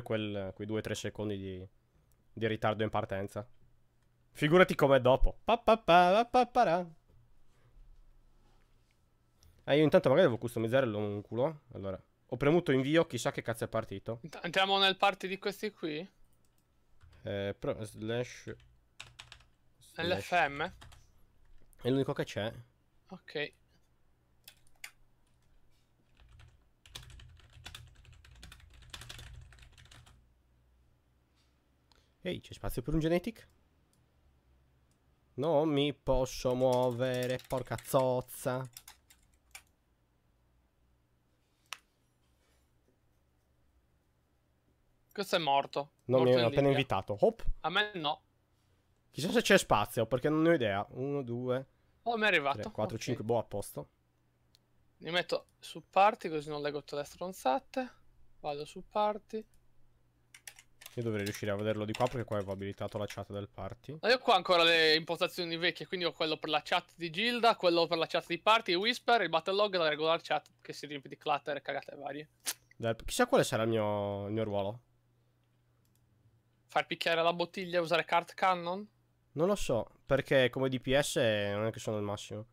quel, quei 2-3 secondi di, di, ritardo in partenza. Figurati com'è dopo. Pa, pa, pa, pa eh, io intanto magari devo customizzare l'onculo. Allora, ho premuto invio, chissà che cazzo è partito. Entriamo nel party di questi qui? Eh, pro, slash, slash. LFM? È l'unico che c'è. Ok. Ehi, c'è spazio per un genetic? Non mi posso muovere, porca zozza. Questo è morto. Non mi hanno appena invitato. Hop. A me no. Chissà se c'è spazio, perché non ne ho idea. Uno, due. oh, mi è arrivato. 3, 4, okay. 5, boh, a posto. Mi metto su party così non leggo tutte le stronzate. Vado su party. Io dovrei riuscire a vederlo di qua perché qua avevo abilitato la chat del party. Ma io qua ancora le impostazioni vecchie, quindi ho quello per la chat di Gilda, quello per la chat di party, whisper, il battle log, e la regular chat che si riempie di clutter e cagate varie. Dai, chissà quale sarà il mio, il mio ruolo. Far picchiare la bottiglia e usare card cannon? Non lo so, perché come DPS eh, non è che sono il massimo.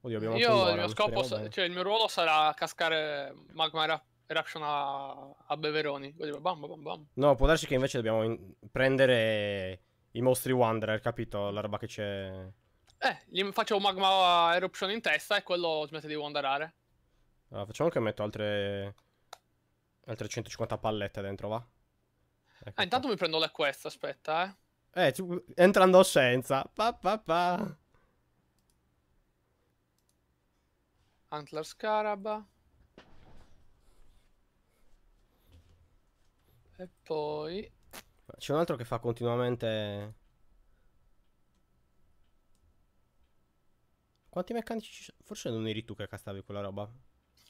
Oddio, abbiamo Io il mio scopo, cioè il mio ruolo sarà cascare magma reaction a, a Beveroni. Bam, bam, bam. No, può darsi che invece dobbiamo in- prendere i mostri Wanderer, capito? La roba che c'è. Eh, gli faccio un magma eruption in testa e quello smette di wanderare. Allora, facciamo che metto altre. altre 150 pallette dentro, va. Ecco eh, intanto qua. mi prendo le quest, aspetta, eh. Eh, entrando senza. Pa, pa, pa. Antler Scarab. E poi... C'è un altro che fa continuamente... Quanti meccanici ci sono? Forse non eri tu che castavi quella roba.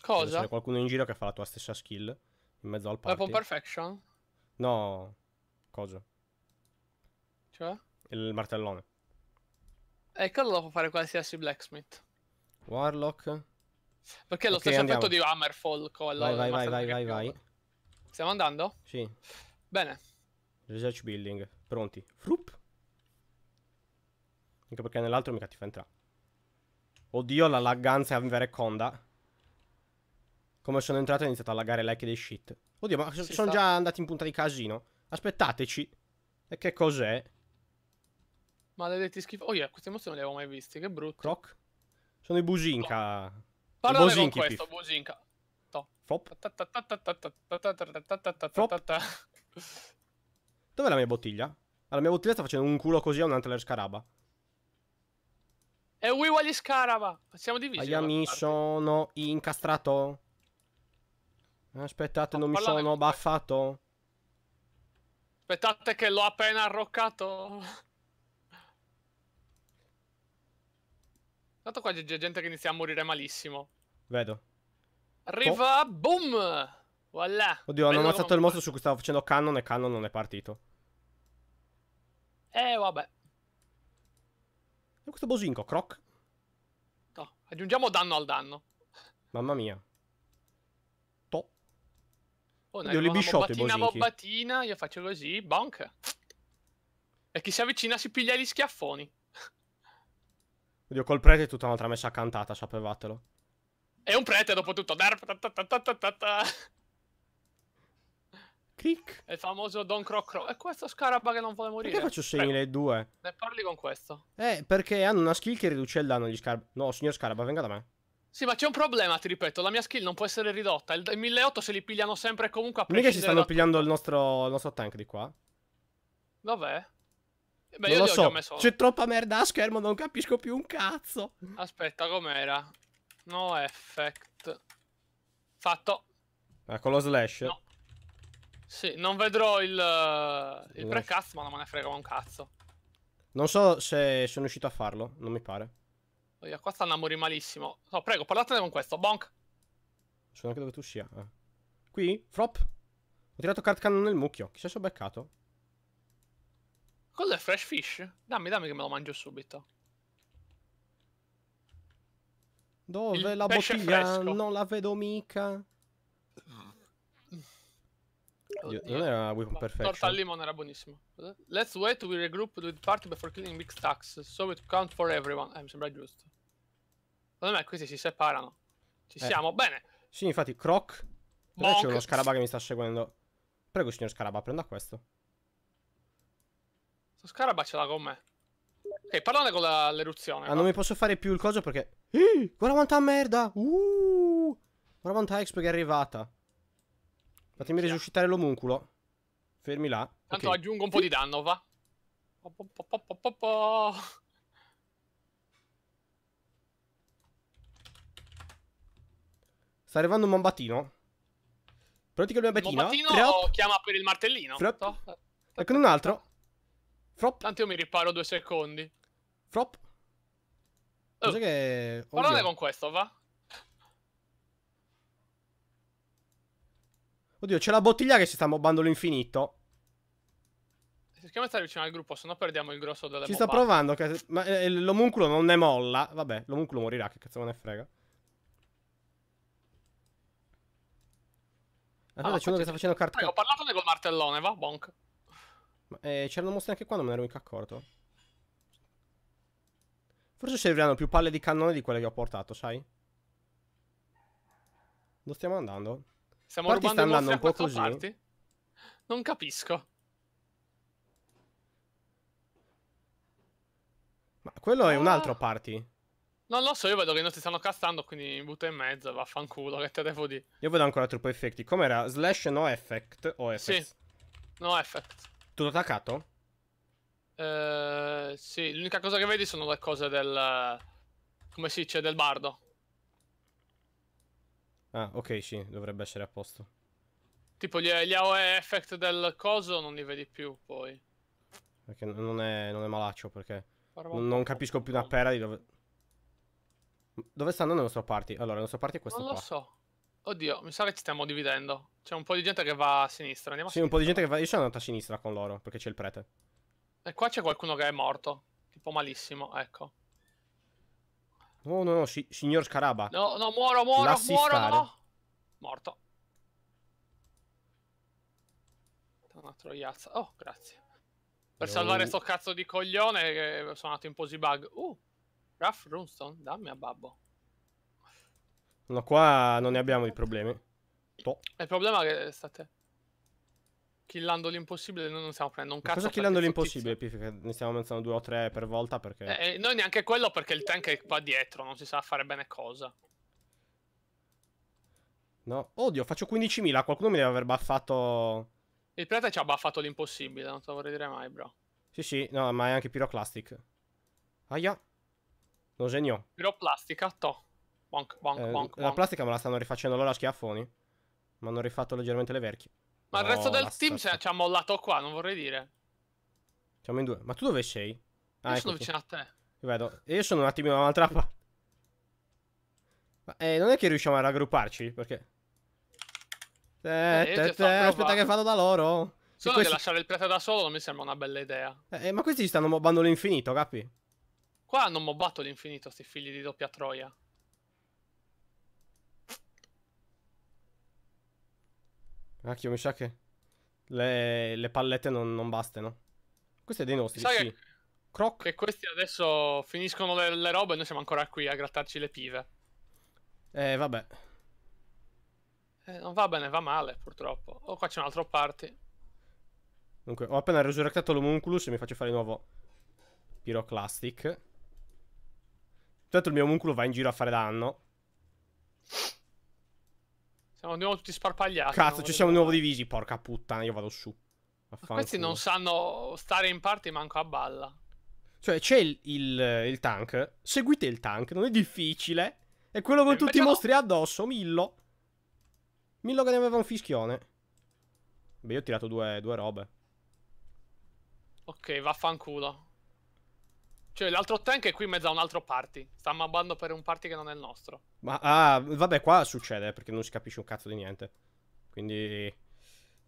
Cosa? C'è qualcuno in giro che fa la tua stessa skill in mezzo al party. Weapon Perfection? No. Cosa? Cioè? Il martellone. E eh, quello lo può fare qualsiasi blacksmith. Warlock? Perché è lo okay, stesso andiamo. effetto di Hammerfall con vai, Vai, vai, vai, vai, vai. Stiamo andando? Sì. Bene. Research building. Pronti. Frup. Anche perché nell'altro mica ti fa entrare. Oddio, la lagganza è invereconda. Come sono entrato ho iniziato a laggare like dei shit. Oddio, ma si sono sta. già andati in punta di casino. Aspettateci. E che cos'è? Maledetti schifo. Oh, yeah, queste mosse non le avevo mai viste. Che brutto. Croc? Sono i Businka. No. Parlane con questo, Businka. Flop. Flop. Dov'è la mia bottiglia? La mia bottiglia sta facendo un culo così a un Antler Scaraba. E we uguali Scaraba. Siamo divisi. Io mi sono incastrato. Aspettate, non mi sono baffato. Aspettate che l'ho appena arroccato. Tanto qua c'è gente che inizia a morire malissimo. Vedo. Arriva, oh. boom! Voilà. Oddio, Vedo hanno ammazzato il mostro su cui stavo facendo cannon e cannon non è partito. Eh, vabbè. E questo bosinco, croc. No, aggiungiamo danno al danno. Mamma mia. To. Oh, Oddio, li bisciotti i bosinchi. Una bombatina, io faccio così, bonk. E chi si avvicina si piglia gli schiaffoni. Oddio, col prete è tutta un'altra messa cantata, sapevatelo. È un prete dopo tutto. Cric. È il famoso Don Crocro. Croc. E questo Scarabba che non vuole morire. Perché faccio seguire due? Ne parli con questo. Eh, perché hanno una skill che riduce il danno agli Scarabba. No, signor Scarabba, venga da me. Sì, ma c'è un problema, ti ripeto, la mia skill non può essere ridotta. Il 1008 se li pigliano sempre comunque a prescindere Mica ci stanno pigliando il nostro, il nostro, tank di qua. Dov'è? Eh, beh, non io lo so, messo... c'è troppa merda a schermo, non capisco più un cazzo. Aspetta, com'era? No effect. Fatto. Ecco lo slash? No. Sì, non vedrò il, eh, slash. il precast, ma non me ne frega un cazzo. Non so se sono riuscito a farlo, non mi pare. Oddio, qua stanno a morire malissimo. No, prego, parlatene con questo. Bonk. So anche dove tu sia. Ah. Qui? Frop? Ho tirato card cannon nel mucchio. Chissà se ho beccato. Cos'è fresh fish? Dammi, dammi che me lo mangio subito. Dove il la bottiglia? Non la vedo mica. Oddio. Non era Weapon Perfection. Torta al limone era buonissimo. Let's wait, to regroup with party before killing big stacks. So it count for everyone. Eh, mi sembra giusto. Secondo me questi si separano. Ci eh. siamo, bene. Sì, infatti, Croc. C'è uno scaraba che mi sta seguendo. Prego, signor scaraba, prenda questo. Sto scaraba ce l'ha con me. Ok, parlane con l'eruzione. Ah, no? non mi posso fare più il coso perché... Ehi, guarda quanta merda! Uh, guarda quanta expo che è arrivata. Fatemi sì. risuscitare l'omunculo. Fermi là. Tanto okay. aggiungo un po' di danno, va. Po, Sta arrivando un bombatino. Pronti con il bombatino? Il bombatino chiama per il martellino. Frop. Ecco un altro. Frop. Tanto io mi riparo due secondi. Frop. Cosa oh, che... Parlate Oddio. con questo, va? Oddio, c'è la bottiglia che si sta mobbando all'infinito. Cerchiamo di stare vicino al gruppo, se no perdiamo il grosso della Ci mobba. sta provando, che... ma eh, l'omunculo non ne molla. Vabbè, l'omunculo morirà, che cazzo me ne frega. Aspetta, ah, c'è uno che sta facendo carta. Ho parlato col martellone, va, bonk. Ma, eh, c'erano mostri anche qua, non me ne ero mica accorto. Forse serviranno più palle di cannone di quelle che ho portato, sai? Dove stiamo andando? Stiamo parti sta andando un po' così. Parti? Non capisco. Ma quello ah. è un ah. altro party. Non lo so, io vedo che non si stanno castando, quindi mi butto in mezzo, vaffanculo, che te devo dire. Io vedo ancora troppo effetti. Com'era? Slash no effect o effect? Sì, no effect. Tutto attaccato? Eh, sì, l'unica cosa che vedi sono le cose del... Come si dice? Del bardo. Ah, ok, sì, dovrebbe essere a posto. Tipo gli, gli AOE effect del coso non li vedi più poi. Perché non è, non è malaccio, perché... Non, non capisco più una pera di dove... Dove stanno le nostra party? Allora, la nostra party è questo qua. Non lo so. Oddio, mi sa che ci stiamo dividendo. C'è un po' di gente che va a sinistra. Andiamo sì, a sinistra. un po' di gente che va... Io sono andato a sinistra con loro, perché c'è il prete. E qua c'è qualcuno che è morto. Tipo malissimo, ecco. No, no, no, si signor Scaraba. No, no, muoro, muoro, L'assistare. muoro, no. Morto. Una troiazza. Oh, grazie. Per no. salvare sto cazzo di coglione che sono andato in bug. Uh, Raff Runstone, dammi a babbo. No, qua non ne abbiamo i problemi. No. Il problema è che state killando l'impossibile noi non stiamo prendendo un cazzo. Cosa killando l'impossibile? Ne stiamo avanzando due o tre per volta perché... Eh, eh, noi neanche quello perché il tank è qua dietro, non si sa fare bene cosa. No, oddio, faccio 15.000, qualcuno mi deve aver baffato... Il prete ci ha baffato l'impossibile, non te lo vorrei dire mai, bro. Sì, sì, no, ma è anche piroclastic. Aia. Lo genio. Piroplastica, to. Bonk, bonk, eh, bonk, bonk. La plastica me la stanno rifacendo loro a schiaffoni. Ma hanno rifatto leggermente le verchie. Ma no, il resto del team ci ha mollato qua, non vorrei dire. Siamo in due. Ma tu dove sei? Ah, io ecco sono qui. vicino a te. Io vedo. Io sono un attimo attimino un'altra parte. Ma eh, non è che riusciamo a raggrupparci? Perché? Te, eh, te, te, aspetta che vado da loro. Solo questi... che lasciare il prete da solo non mi sembra una bella idea. Eh, eh, ma questi stanno mobbando l'infinito, capi? Qua hanno mobbato l'infinito, sti figli di doppia troia. Cacchio, mi sa che le, le pallette non, non, bastano. Questo è dei nostri, sì. Che, Croc. Che questi adesso finiscono le, le robe e noi siamo ancora qui a grattarci le pive. Eh, vabbè. Eh, non va bene, va male, purtroppo. Oh, qua c'è un altro party. Dunque, ho appena resurrectato l'omunculus e mi faccio fare di nuovo Piroclastic. Intanto il mio omunculo va in giro a fare danno. Siamo di nuovo tutti sparpagliati. Cazzo, ci siamo di nuovo divisi. Porca puttana, io vado su. Ma Questi non sanno stare in parte manco a balla. Cioè, c'è il, il, il, tank. Seguite il tank, non è difficile. È quello con e eh, tutti i mostri addosso, Millo. Millo che ne aveva un fischione. Beh, io ho tirato due, due robe. Ok, vaffanculo. Cioè, l'altro tank è qui in mezzo a un altro party. Sta mabbando per un party che non è il nostro. Ma ah, vabbè, qua succede eh, perché non si capisce un cazzo di niente. Quindi.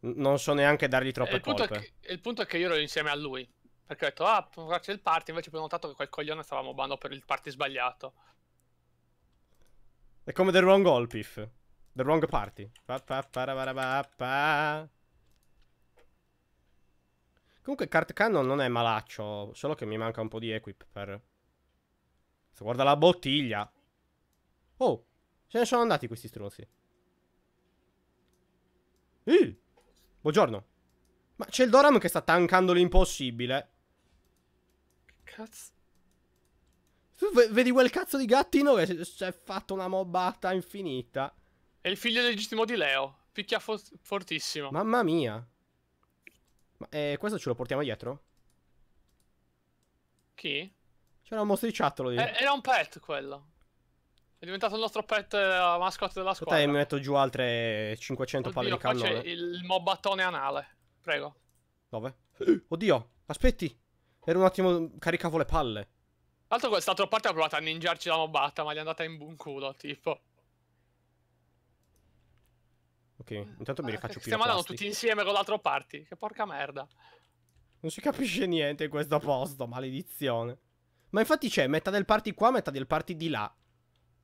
Non so neanche dargli troppe il punto colpe. Che, il punto è che io ero insieme a lui. Perché ho detto, ah, faccio il party. Invece ho notato che quel coglione stava mobbando per il party sbagliato. È come The Wrong All, Piff. The Wrong Party. Pa, pa, pa, Comunque Cart Cannon non è malaccio, solo che mi manca un po' di equip per... Se guarda la bottiglia. Oh, se ne sono andati questi stronzi. Uh, buongiorno. Ma c'è il Doram che sta tankando l'impossibile. Che cazzo? Tu vedi quel cazzo di gattino che si è fatto una mobbata infinita. È il figlio legittimo di Leo. Picchia for fortissimo. Mamma mia. Ma, eh, questo ce lo portiamo dietro? Chi? C'era un mostriciattolo lì. Eh, era un pet quello. È diventato il nostro pet la eh, mascotte della squadra. Aspetta, mi metto giù altre 500 Oddio, palle di cannone. c'è il mobbattone anale. Prego. Dove? Oddio, aspetti. Era un attimo caricavo le palle. Tra l'altro quest'altra parte ha provato a ninjarci la mobbata, ma gli è andata in buon culo, tipo. Ok, mm. intanto mi eh, rifaccio più. Stiamo andando tutti insieme con l'altro party. Che porca merda. Non si capisce niente in questo posto, maledizione. Ma infatti c'è metà del party qua, metà del party di là.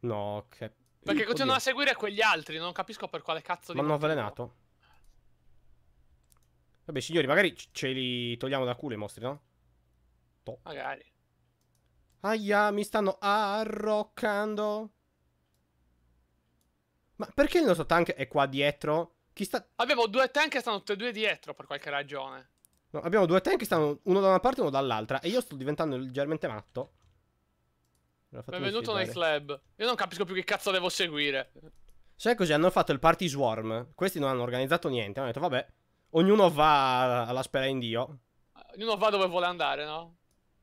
No, che... Perché continuano a seguire quegli altri, non capisco per quale cazzo Ma di... Ma hanno avvelenato. Vabbè, signori, magari ce li togliamo da culo i mostri, no? Top. Magari. Aia, mi stanno arroccando. Ma perché il nostro tank è qua dietro? Chi sta... Abbiamo due tank che stanno tutti e due dietro per qualche ragione. No, abbiamo due tank che stanno uno da una parte e uno dall'altra. E io sto diventando leggermente matto. Benvenuto nei club. Io non capisco più che cazzo devo seguire. Sai così? Hanno fatto il party swarm. Questi non hanno organizzato niente. Hanno detto, vabbè, ognuno va alla spera in Dio. Ognuno va dove vuole andare, no?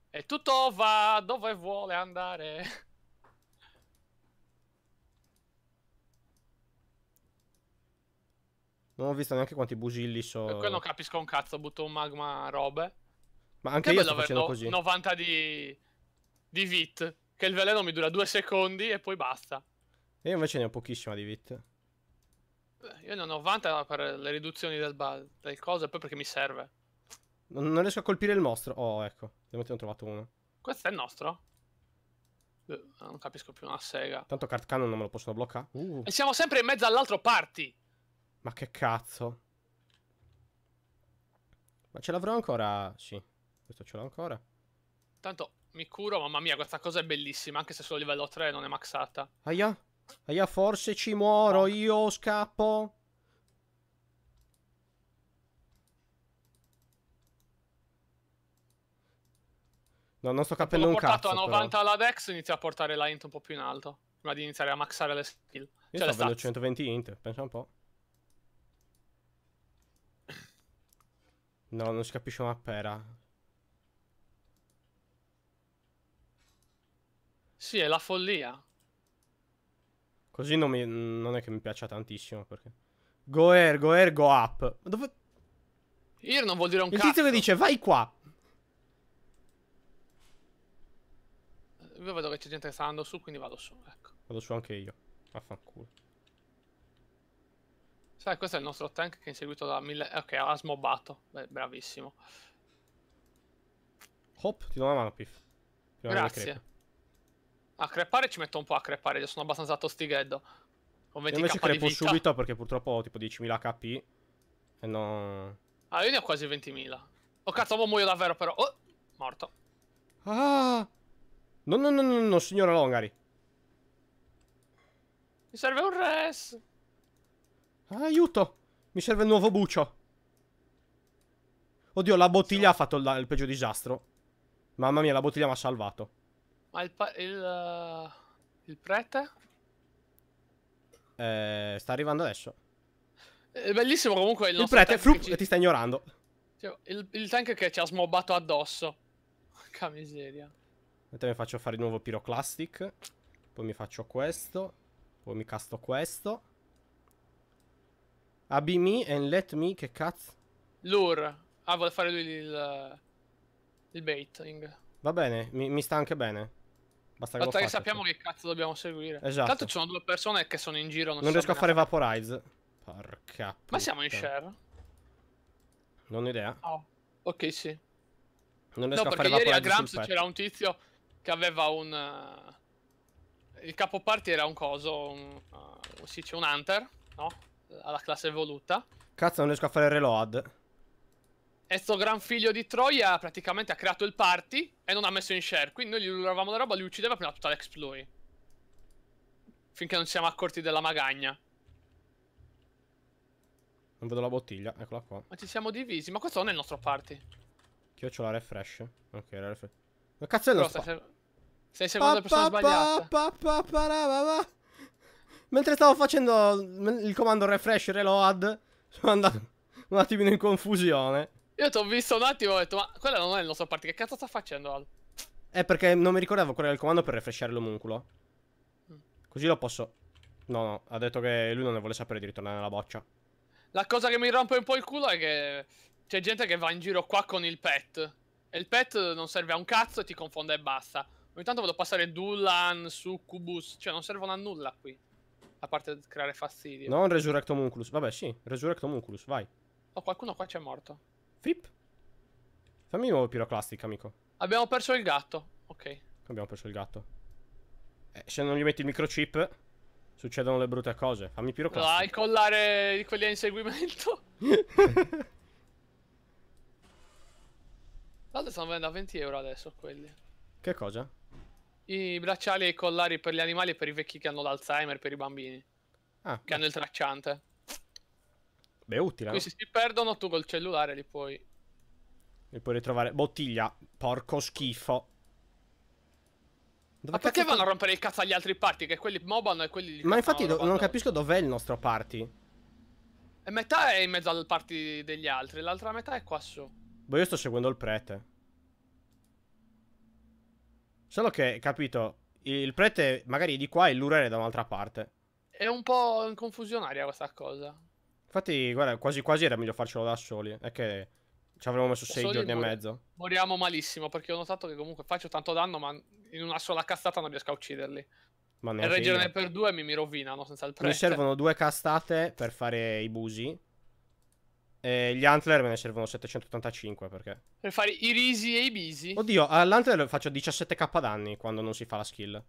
E tutto va dove vuole andare. Non ho visto neanche quanti busilli so. quello non capisco un cazzo, butto un magma robe. Ma anche che io sto facendo no, così. 90 di... di vit. Che il veleno mi dura due secondi e poi basta. E Io invece ne ho pochissima di vit. Io ne ho 90 per le riduzioni del, bal, del coso e poi perché mi serve. Non, non, riesco a colpire il mostro. Oh, ecco. Ne ho trovato uno. Questo è il nostro? Eh, non capisco più una sega. Tanto Card Cannon non me lo possono bloccare. Uh. E siamo sempre in mezzo all'altro party. Ma che cazzo? Ma ce l'avrò ancora? Sì, questo ce l'ho ancora. Tanto mi curo, mamma mia, questa cosa è bellissima, anche se solo livello 3 non è maxata. Aia, aia, forse ci muoro, no. io scappo. No, non sto capendo un cazzo. Ho portato a 90 però. la dex, inizia a portare la int un po' più in alto. Prima di iniziare a maxare le skill. Io cioè sto avendo 120 int, pensa un po'. No, non si capisce una pera. Sì, è la follia. Così non, mi, non è che mi piaccia tantissimo perché... Go air, go air, go up. Ma dove... Io non vuol dire un Il cazzo. Il tizio che dice vai qua. Io vedo che c'è gente che sta andando su, quindi vado su, ecco. Vado su anche io. Vaffanculo. Sai, questo è il nostro tank che in seguito da mille... Ok, ha smobbato. Beh, bravissimo. Hop, ti do una mano, Piff. Ti Grazie. A crepare ci metto un po' a crepare, io sono abbastanza tostigheddo. Con 20 Invece crepo subito perché purtroppo ho tipo 10.000 HP. E non... Ah, io ne ho quasi 20.000. Oh cazzo, mo muoio davvero però. Oh, morto. Ah! No, no, no, no, no, signora Longari. Mi serve un res. Ah, aiuto! Mi serve il nuovo bucio. Oddio, la bottiglia ha fatto il, il peggio disastro. Mamma mia, la bottiglia mi ha salvato. Ma il... il, uh, il prete? Eh, sta arrivando adesso. È bellissimo comunque il, il prete, frup, ci... ti sta ignorando. Cioè, il, il, tank che ci ha smobbato addosso. Porca miseria. Mentre mi faccio fare di nuovo piroclastic. Poi mi faccio questo. Poi mi casto questo. Abi me and let me, che cazzo? Lure. Ah, vuole fare lui il, il baiting. Va bene, mi, mi sta anche bene. Basta che, Basta che sappiamo che cazzo dobbiamo seguire. Esatto. Tanto ci sono due persone che sono in giro. Non, non riesco a fare vaporize. Porca. Puttana. Ma siamo in share? Non ho idea. Oh. Ok, sì. Non riesco no, a fare vaporize. Ieri a Grams c'era un tizio che aveva un. Uh... Il capo party era un coso. Un... Uh... Sì, c'è un hunter, no? alla classe evoluta. Cazzo, non riesco a fare reload. E sto gran figlio di Troia praticamente ha creato il party e non ha messo in share. Quindi noi gli lavoravamo la roba, e lui uccideva prima tutta l'exploit. Finché non ci siamo accorti della magagna. Non vedo la bottiglia, eccola qua. Ma ci siamo divisi, ma questo non è il nostro party. Che io ho la refresh. Ok, la refresh. Ma cazzo è il nostro? Stai, se... stai seguendo pa, la persona pa, sbagliata. Pa, pa, pa, pa, pa, pa, pa. Mentre stavo facendo il comando refresh reload, sono andato un attimino in confusione. Io ti ho visto un attimo e ho detto, ma quella non è la nostro parte, che cazzo sta facendo Al? È perché non mi ricordavo qual era il comando per refreshare l'omunculo. Mm. Così lo posso... No, no, ha detto che lui non ne vuole sapere di ritornare nella boccia. La cosa che mi rompe un po' il culo è che c'è gente che va in giro qua con il pet. E il pet non serve a un cazzo e ti confonde e basta. Ogni tanto a passare Dullan, Succubus, cioè non servono a nulla qui. A parte creare fastidio. Non Resurrect Homunculus. Vabbè, sì. Resurrect Homunculus, vai. Oh, qualcuno qua c'è morto. Flip. Fammi di nuovo piroclastica, amico. Abbiamo perso il gatto. Ok. Abbiamo perso il gatto. Eh, se non gli metti il microchip, succedono le brutte cose. Fammi piroclastica. Dai, no, collare di quelli a inseguimento. Tanto stanno vendendo a 20 euro adesso quelli. Che cosa? I bracciali e i collari per gli animali e per i vecchi che hanno l'Alzheimer, per i bambini. Ah, che beh. hanno il tracciante. Beh, utile. Qui no? se si perdono, tu col cellulare li puoi. Li puoi ritrovare. Bottiglia, porco schifo. Dove Ma perché vanno a rompere il cazzo agli altri party? Che quelli mobano e quelli. Ma infatti, non capisco dov'è il nostro party. E metà è in mezzo al party degli altri, l'altra metà è qua su. Boh, io sto seguendo il prete. Solo che, capito, il prete magari è di qua e il lurere è da un'altra parte. È un po' confusionaria questa cosa. Infatti, guarda, quasi quasi era meglio farcelo da soli. È che ci avremmo messo sei giorni mor- e mezzo. Moriamo malissimo perché ho notato che comunque faccio tanto danno, ma in una sola cazzata non riesco a ucciderli. Ma e reggerne per due mi, mi rovinano senza il prete. Mi servono due castate per fare i busi. E gli antler me ne servono 785 perché... Per fare i risi e i bisi. Oddio, all'antler faccio 17k danni quando non si fa la skill.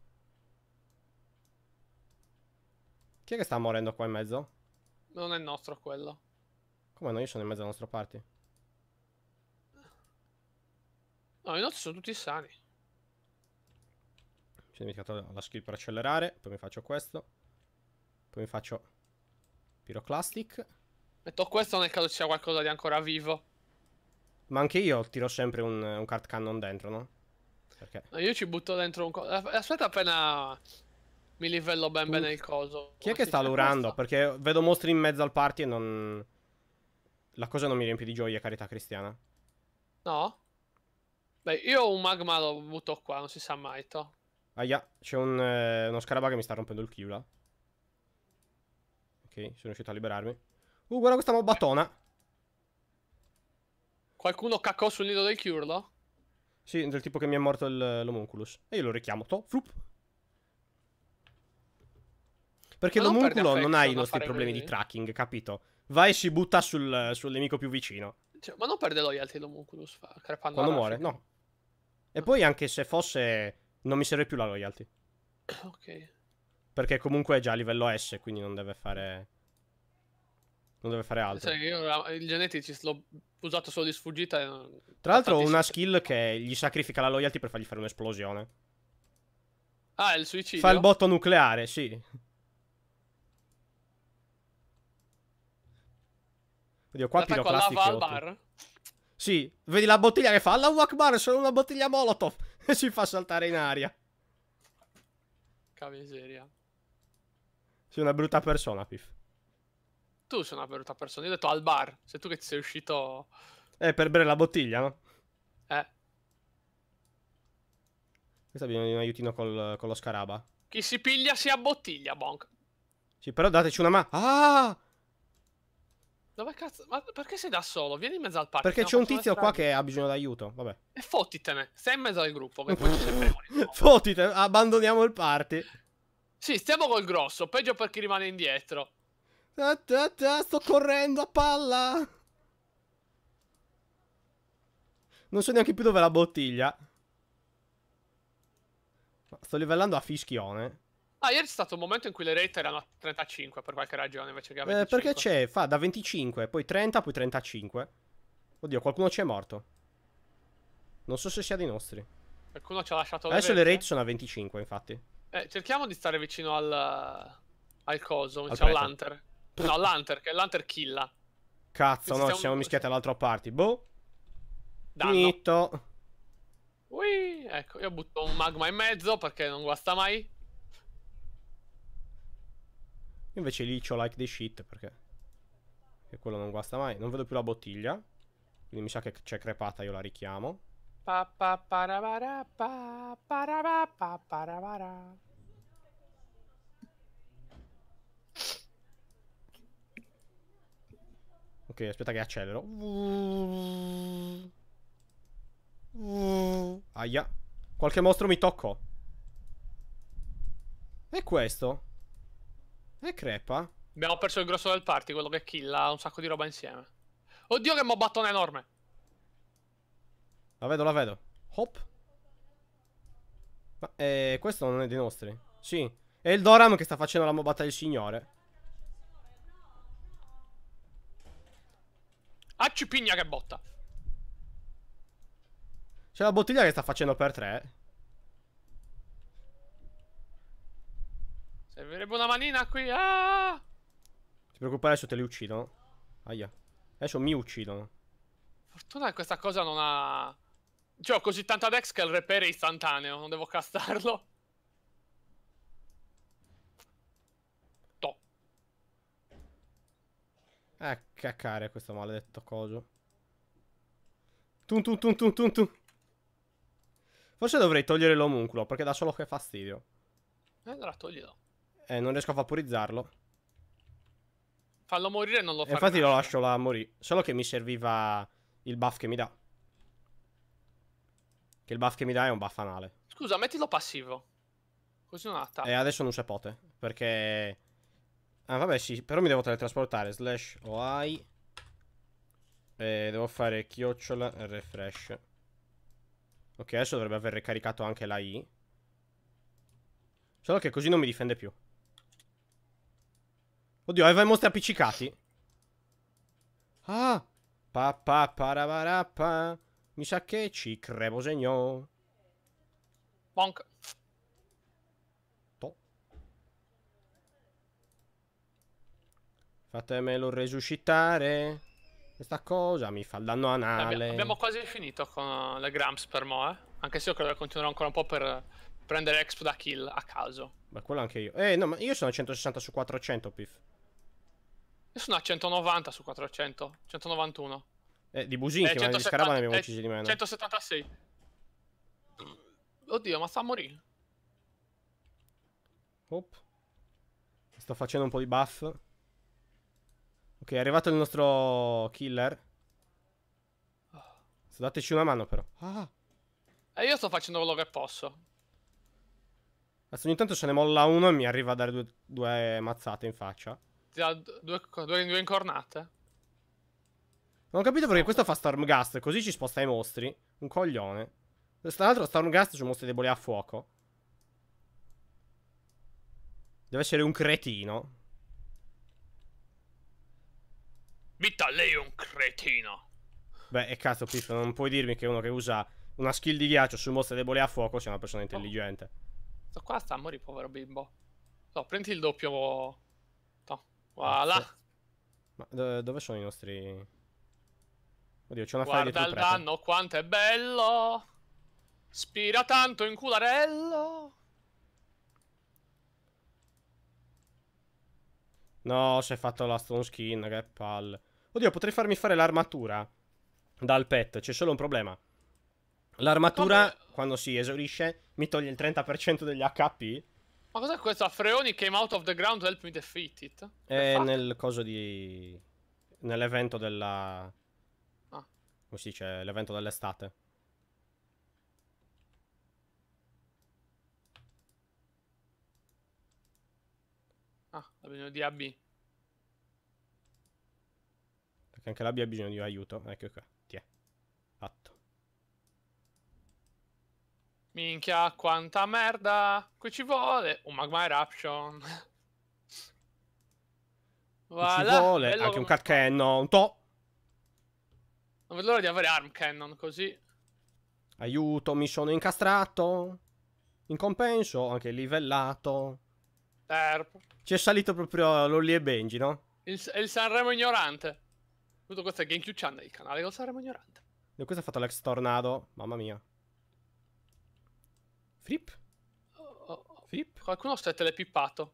Chi è che sta morendo qua in mezzo? Non è nostro quello. Come no? Io sono in mezzo alla nostra party. No, i nostri sono tutti sani. Mi sono dimenticato la skill per accelerare. Poi mi faccio questo. Poi mi faccio piroclastic. Metto questo nel caso ci sia qualcosa di ancora vivo. Ma anche io tiro sempre un, un card cannon dentro, no? Perché? No, io ci butto dentro un... Eh, aspetta appena mi livello ben tu... bene il coso. Chi è che sta lurando? Perché vedo mostri in mezzo al party e non... La cosa non mi riempie di gioia, carità cristiana. No? Beh, io un magma lo butto qua, non si sa mai, to. Aia, c'è un, eh, uno scarabà che mi sta rompendo il kill là. Ok, sono riuscito a liberarmi. Uh, guarda questa mobbatona. Qualcuno caccò sul nido del chiurlo? Sì, del tipo che mi è morto l'omunculus. E io lo richiamo, to, flup. Perché l'omunculo non, non ha i nostri problemi così. di tracking, capito? Vai e si butta sul, sul nemico più vicino. Cioè, ma non perde loyalty l'omunculus crepando Quando muore, no. E poi anche se fosse... Non mi serve più la loyalty. Ok. Perché comunque è già a livello S, quindi non deve fare... Non deve fare altro. Sai, io ah, il Genetics l'ho usato solo di sfuggita. E... Tra l'altro ho una skill che gli sacrifica la loyalty per fargli fare un'esplosione. Ah, il suicidio? Fa il botto nucleare, sì. Oddio, qua piroplastico. L'attacco alla bar? Sì, vedi la bottiglia che fa alla Wakbar, solo una bottiglia Molotov e si fa saltare in aria. Cavia miseria. Sei una brutta persona, Pif. Tu sei una brutta persona. Io ho detto al bar. Sei tu che ti sei uscito. Eh, per bere la bottiglia, no? Eh. Questo abbiamo un aiutino col, con lo scaraba. Chi si piglia si abbottiglia, bonk. Sì, però dateci una mano. Ah! Dove cazzo? Ma perché sei da solo? Vieni in mezzo al parco. Perché c'è un tizio qua che ha bisogno d'aiuto. Vabbè. E fottitene. Stai in mezzo al gruppo. Che poi ci Fottitene. Abbandoniamo il party. Sì, stiamo col grosso. Peggio per chi rimane indietro. Eh, eh, eh, sto correndo a palla. Non so neanche più dove è la bottiglia. sto livellando a fischione. Ah, ieri è stato un momento in cui le rate erano a 35 per qualche ragione invece che a 25. Eh, perché c'è, fa da 25, poi 30, poi 35. Oddio, qualcuno ci è morto. Non so se sia dei nostri. Qualcuno ci ha lasciato le Adesso le rate sono a 25, infatti. Eh, cerchiamo di stare vicino al... al coso, al diciamo l'hunter. No, l'Hunter, che l'Hunter killa. Cazzo, Quindi no, ci siamo mischiati all'altra parte. Boh. Danno. Ui, ecco, io butto un magma in mezzo perché non guasta mai. Invece lì c'ho like the shit perché... Che quello non guasta mai. Non vedo più la bottiglia. Quindi mi sa che c'è crepata, io la richiamo. Pa, pa, paravara, pa, pa pa, pa pa pa pa pa pa pa pa pa Ok, aspetta che accelero. Aia. Qualche mostro mi tocco. E questo? E crepa? Abbiamo perso il grosso del party, quello che killa un sacco di roba insieme. Oddio che mobbattone enorme! La vedo, la vedo. Hop. Ma eh, questo non è dei nostri? Sì. È il Doram che sta facendo la mobbata del signore. Acci pigna che botta. C'è la bottiglia che sta facendo per tre. Servirebbe una manina qui. Ah! Ti preoccupare, adesso te li uccidono. Aia. Adesso mi uccidono. Fortuna che questa cosa non ha... Cioè, ho così tanta dex che il repere è istantaneo. Non devo castarlo. Eh, caccare questo maledetto coso. Tun tun tun tun tun tun. Forse dovrei togliere l'omunculo, perché da solo che fastidio. Eh, allora toglielo. Eh, non riesco a vaporizzarlo. Fallo morire e non lo faccio. Infatti lo lascio là morire. Solo che mi serviva il buff che mi dà. Che il buff che mi dà è un buff anale. Scusa, mettilo passivo. Così non attacca. E adesso non si pote, perché... Ah vabbè sì, però mi devo teletrasportare. Slash OI. E devo fare chiocciola refresh. Ok, adesso dovrebbe aver ricaricato anche la I. Solo che così non mi difende più. Oddio, aveva i mostri appiccicati. Ah! Pa pa parabarappa. Mi sa che ci crevo segnò. Bonk. Fatemelo resuscitare. Questa cosa mi fa il danno anale. Abbiamo quasi finito con le Grams per mo, eh. Anche se io credo che continuerò ancora un po' per prendere Expo da kill a caso. Ma quello anche io. Eh, no, ma io sono a 160 su 400, Pif. Io sono a 190 su 400. 191. Eh, di Businchi, eh, ma 170, di Scarabana abbiamo eh, uccisi di meno. 176. Oddio, ma sta a morire. Hop. Sto facendo un po' di buff. Ok, è arrivato il nostro killer. dateci una mano però. Ah. E eh, io sto facendo quello che posso. Adesso ogni tanto ce ne molla uno e mi arriva a dare due, due mazzate in faccia. Ti dà due, due, due incornate? Non ho capito perché questo fa Stormgast, così ci sposta i mostri. Un coglione. Tra l'altro Stormgast c'è un mostro debole a fuoco. Deve essere un cretino. Vita, lei è un cretino. Beh, e cazzo, Pip, non puoi dirmi che uno che usa una skill di ghiaccio su mostre debole a fuoco sia una persona oh. intelligente. Oh. Sto qua sta a morire, povero bimbo. No, prendi il doppio... No. Voilà. Ma do dove sono i nostri... Oddio, c'è una Guarda file Guarda il danno, quanto è bello! Spira tanto in cularello! No, si è fatto la stone skin, che palle. Oddio, potrei farmi fare l'armatura dal pet, c'è solo un problema. L'armatura, Come... quando si esaurisce, mi toglie il 30% degli HP. Ma cos'è questo? A Freoni came out of the ground, to help me defeat it. È nel coso di... Nell'evento della... Ah. Come si dice? L'evento dell'estate. Ah, abbiamo di AB. Perché anche l'abbia bisogno di un aiuto. Ecco qua. Ti è. Fatto. Minchia, quanta merda. Qui ci vuole un magma eruption. voilà, ci vuole anche un cat cannon. Un To. Non vedo l'ora di avere arm cannon così. Aiuto, mi sono incastrato. In compenso, anche livellato. Terp. Ci è salito proprio Lolli e Benji, no? Il, il Sanremo ignorante. Tutto questo è GameCube Channel, il canale lo saremo ignorante. E questo ha fatto l'ex tornado, mamma mia. Flip? Oh, oh, oh. Flip? Qualcuno sta telepippato.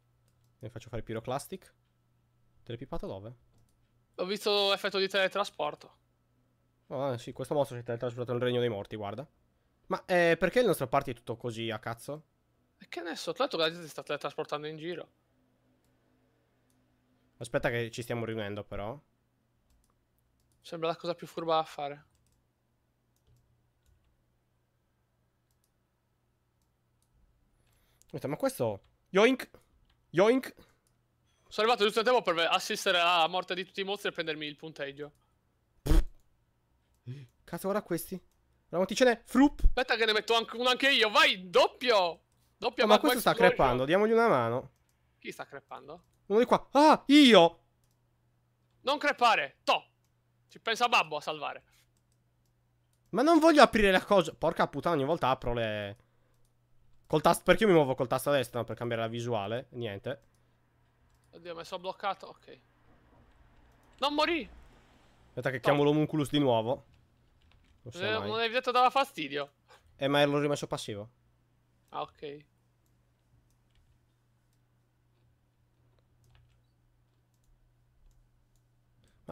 Ne faccio fare piroclastic? Telepippato dove? Ho visto l'effetto di teletrasporto. Ah, sì, questo mostro si è teletrasportato nel regno dei morti, guarda. Ma eh, perché il nostro party è tutto così a cazzo? E che ne so, tra l'altro la gente si sta teletrasportando in giro. Aspetta che ci stiamo riunendo però. Sembra la cosa più furba da fare. Aspetta, ma questo... Yoink! Yoink! Sono arrivato giusto in tempo per assistere alla morte di tutti i mostri e prendermi il punteggio. Cazzo, guarda questi. La moticina Frup. Aspetta che ne metto anche uno anche io. Vai, doppio! Doppio, oh, ma, ma questo, questo sta crepando, Diamogli una mano. Chi sta crepando? Uno di qua. Ah, io! Non crepare. Top. Ci pensa Babbo a salvare. Ma non voglio aprire la cosa. Porca puttana, ogni volta apro le... Col tasto... Perché io mi muovo col tasto a destra? Per cambiare la visuale? Niente. Oddio, mi sono bloccato. Ok. Non morì! Aspetta che chiamo l'omunculus di nuovo. Non, so eh, non hai detto dava fastidio. Eh, ma l'ho rimesso passivo. Ah, ok.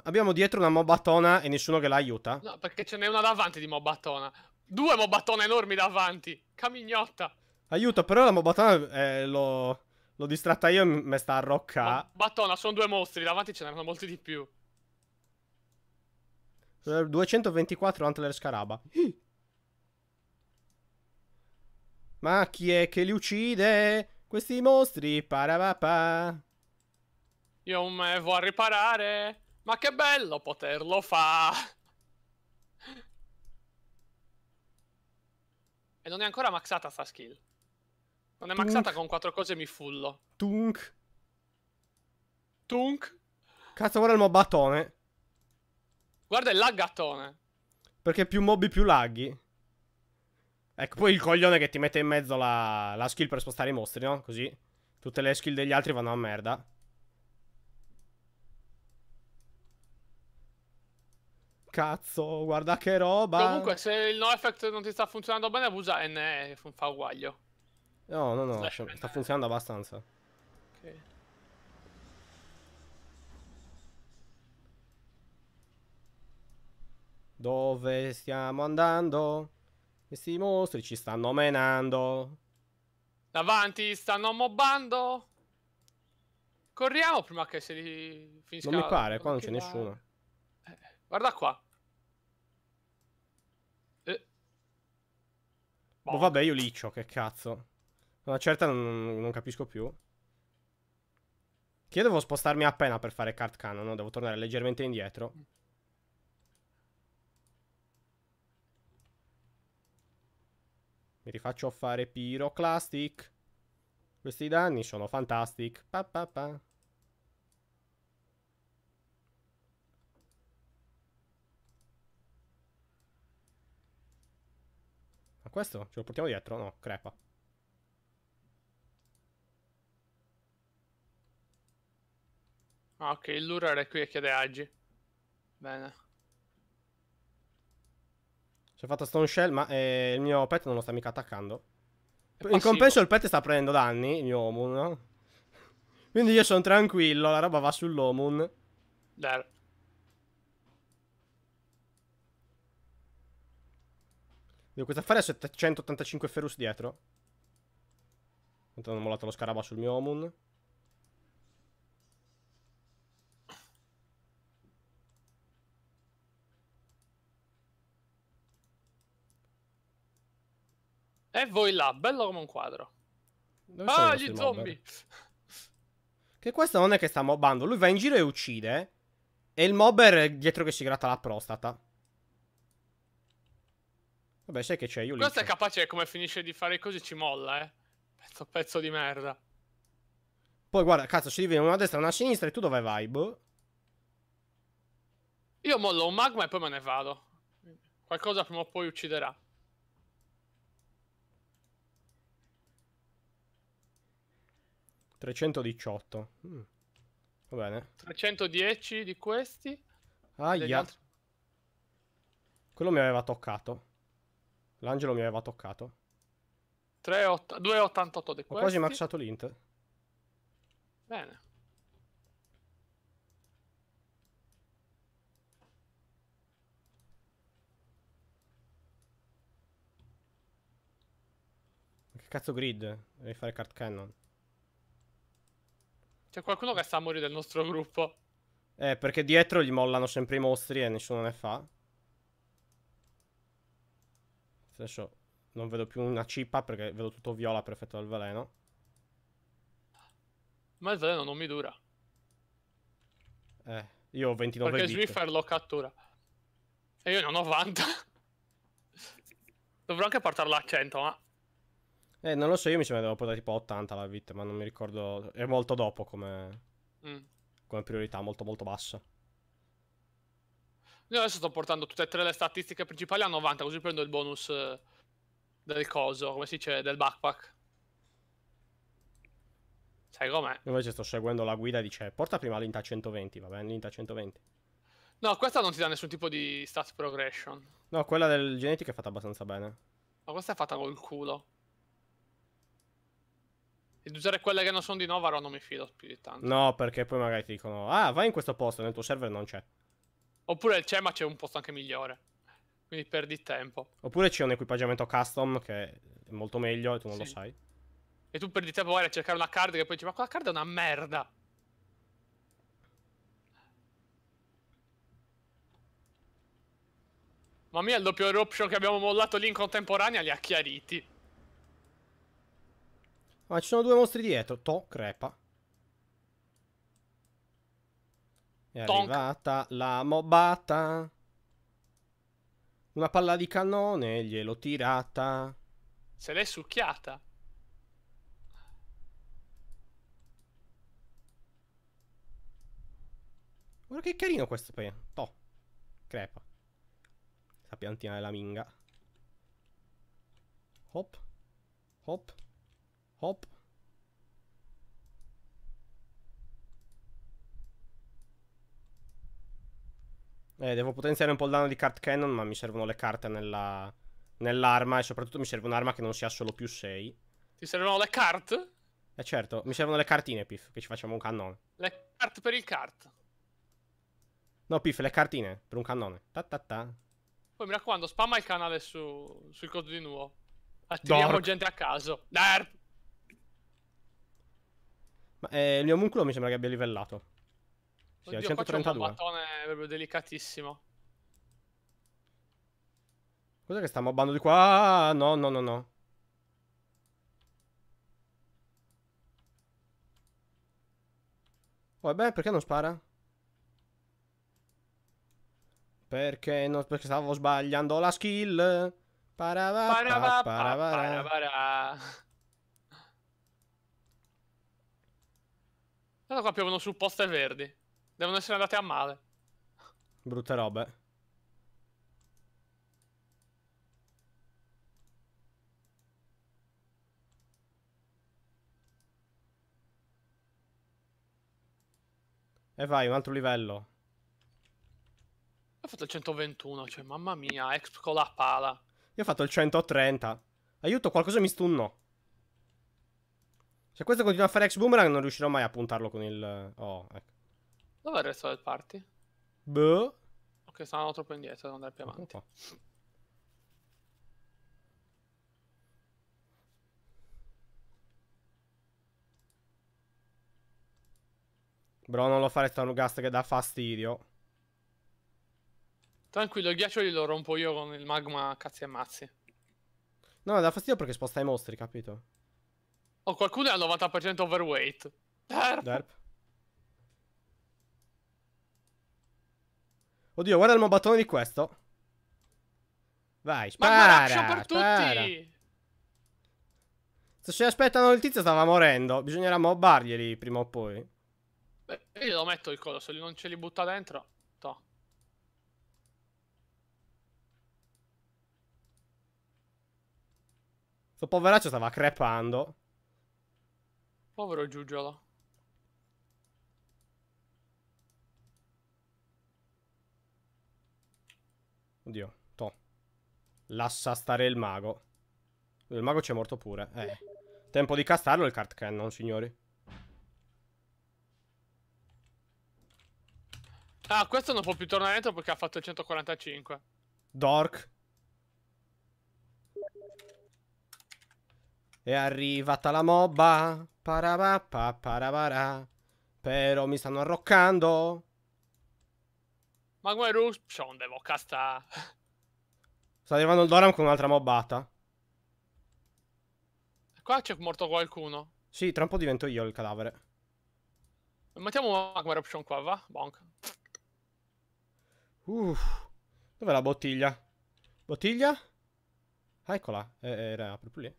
Abbiamo dietro una mobatona e nessuno che la aiuta. No, perché ce n'è una davanti di mobatona. Due mobatona enormi davanti. Camignotta. Aiuto, però la mobatona eh, l'ho... L'ho distratta io e me sta a rocca. Battona, sono due mostri, davanti ce n'erano molti di più. 224 eh, Antler Scaraba. Ma chi è che li uccide? Questi mostri, parapapà. Io me vuoi riparare. Ma che bello poterlo fare! E non è ancora maxata sta skill. Non è Tunk. maxata con quattro cose mi fullo. Tunk. Tunk. Cazzo, guarda il mobatone. Guarda il laggatone. Perché più mobbi più laghi. Ecco, poi il coglione che ti mette in mezzo la, la skill per spostare i mostri, no? Così. Tutte le skill degli altri vanno a merda. Cazzo, guarda che roba. Comunque, se il no effect non ti sta funzionando bene, usa NE, fa uguaglio. No, no, no, Slash sta funzionando abbastanza. Ok. Dove stiamo andando? Questi mostri ci stanno menando. Davanti stanno mobbando. Corriamo prima che si finisca. Non mi pare, qua non c'è nessuno. Guarda qua. Eh. Boh. Oh, vabbè, io liccio, che cazzo. Una certa non, non capisco più. Che io devo spostarmi appena per fare card cannon, no? Devo tornare leggermente indietro. Mi rifaccio fare piroclastic. Questi danni sono fantastic. Pa, pa, pa. Questo ce lo portiamo dietro? No, crepa. Ah, ok, il Lurar è qui e chiede agi. Bene. Ci ho fatto Stone Shell, ma eh, il mio pet non lo sta mica attaccando. In compenso il pet sta prendendo danni, il mio Omun, no? Quindi io sono tranquillo, la roba va sull'Omun. There. Devo questa fare 785 ferus dietro. Intanto ho mollato lo scaraba sul mio Omun. E voi là, bello come un quadro. Dove ah, gli zombie! che questo non è che sta mobbando. Lui va in giro e uccide. E il mobber è dietro che si gratta la prostata. Vabbè, sai che c'è, io Questo è capace come finisce di fare così ci molla, eh. Pezzo, pezzo di merda. Poi guarda, cazzo, ci diviene una destra e una sinistra e tu dove vai, boh? Io mollo un magma e poi me ne vado. Qualcosa prima o poi ucciderà. ...318. Mm. Va bene. 310 di questi. Aia. Altri... Quello mi aveva toccato. L'angelo mi aveva toccato. 2,88 di Ho quasi marciato l'int. Bene. Che cazzo grid? Devi fare card cannon. C'è qualcuno che sta a morire del nostro gruppo. Eh, perché dietro gli mollano sempre i mostri e nessuno ne fa. Adesso non vedo più una cippa perché vedo tutto viola per effetto del veleno. Ma il veleno non mi dura. Eh, io ho 29 Perché bit. Swiffer lo cattura. E io ne ho 90. Dovrò anche portarla a 100, ma... Eh, non lo so, io mi sembra che devo portare tipo 80 la vita, ma non mi ricordo... È molto dopo come... Mm. Come priorità, molto molto bassa. Io adesso sto portando tutte e tre le statistiche principali a 90, così prendo il bonus eh, del coso, come si dice, del backpack. Sai com'è? Io invece sto seguendo la guida e dice porta prima l'Inta 120, va bene? L'Inta 120. No, questa non ti dà nessun tipo di stat progression. No, quella del genetico è fatta abbastanza bene. Ma questa è fatta col culo. E di usare quelle che non sono di Novaro non mi fido più di tanto. No, perché poi magari ti dicono, ah, vai in questo posto, nel tuo server non c'è. Oppure c'è, ma c'è un posto anche migliore. Quindi perdi tempo. Oppure c'è un equipaggiamento custom che è molto meglio e tu non sì. lo sai. E tu perdi tempo magari a cercare una card che poi dici, ma quella card è una merda. Mamma mia il doppio eruption che abbiamo mollato lì in contemporanea li ha chiariti. Ma ah, ci sono due mostri dietro. To, crepa. È Tonk. arrivata la mobata. Una palla di cannone gliel'ho tirata. Se l'è succhiata. Guarda che carino questo pe. To. Crepa. Sta piantina della minga. Hop. Hop. Hop. Eh, devo potenziare un po' il danno di Cart cannon, ma mi servono le carte nella... nell'arma e soprattutto mi serve un'arma che non sia solo più 6. Ti servono le carte? Eh certo, mi servono le cartine, Piff, che ci facciamo un cannone. Le carte per il cart. No, Piff, le cartine per un cannone. Ta ta ta. Poi mi raccomando, spamma il canale su... sul codo di nuovo. Attiriamo Dork. gente a caso. Derp! Ma eh, il mio omunculo mi sembra che abbia livellato. Sì, Oddio, 132. un mattone proprio delicatissimo. Cos'è che sta mobbando di qua? Ah, no, no, no, no. Vabbè, oh, perché non spara? Perché, non, perché stavo sbagliando la skill. Parava, parava, parava, parava. parava. Tanto qua piovono su poste verdi. Devono essere andate a male. Brutte robe. E vai, un altro livello. Ho fatto il 121, cioè, mamma mia, ex con la pala. Io ho fatto il 130. Aiuto, qualcosa mi stunno. Se questo continua a fare ex boomerang non riuscirò mai a puntarlo con il... Oh, ecco. Dov'è il resto del party? Boh. Ok, stanno troppo indietro, devo andare più avanti. Bro, non lo fare stanno Stanugast che dà fastidio. Tranquillo, il ghiaccio lo rompo io con il magma cazzi e mazzi. No, dà fastidio perché sposta i mostri, capito? Oh, qualcuno è al 90% overweight. Derp. Derp. Oddio, guarda il mobattone di questo. Vai, spara. Ma per spara. tutti. Se ci aspettano il tizio stava morendo. Bisognerà mobbarglieli prima o poi. Beh, io lo metto il coso, se non ce li butta dentro. Toh. Sto poveraccio stava crepando. Povero Giugiolo. Oddio, to. Lascia stare il mago. Il mago c'è morto pure, eh. Tempo di castarlo il card cannon, signori. Ah, questo non può più tornare dentro perché ha fatto il 145. Dork. È arrivata la mobba. Parabappa, parabara. Però mi stanno arroccando. Ma Eruption, devo C'è un sta. arrivando il Doram con un'altra mobbata. Qua c'è morto qualcuno. Sì, tra un po' divento io il cadavere. Mettiamo Magmar Eruption qua, va? Bonk. Uff. Dov'è la bottiglia? Bottiglia? Ah, eccola. Eh, eh, era proprio lì.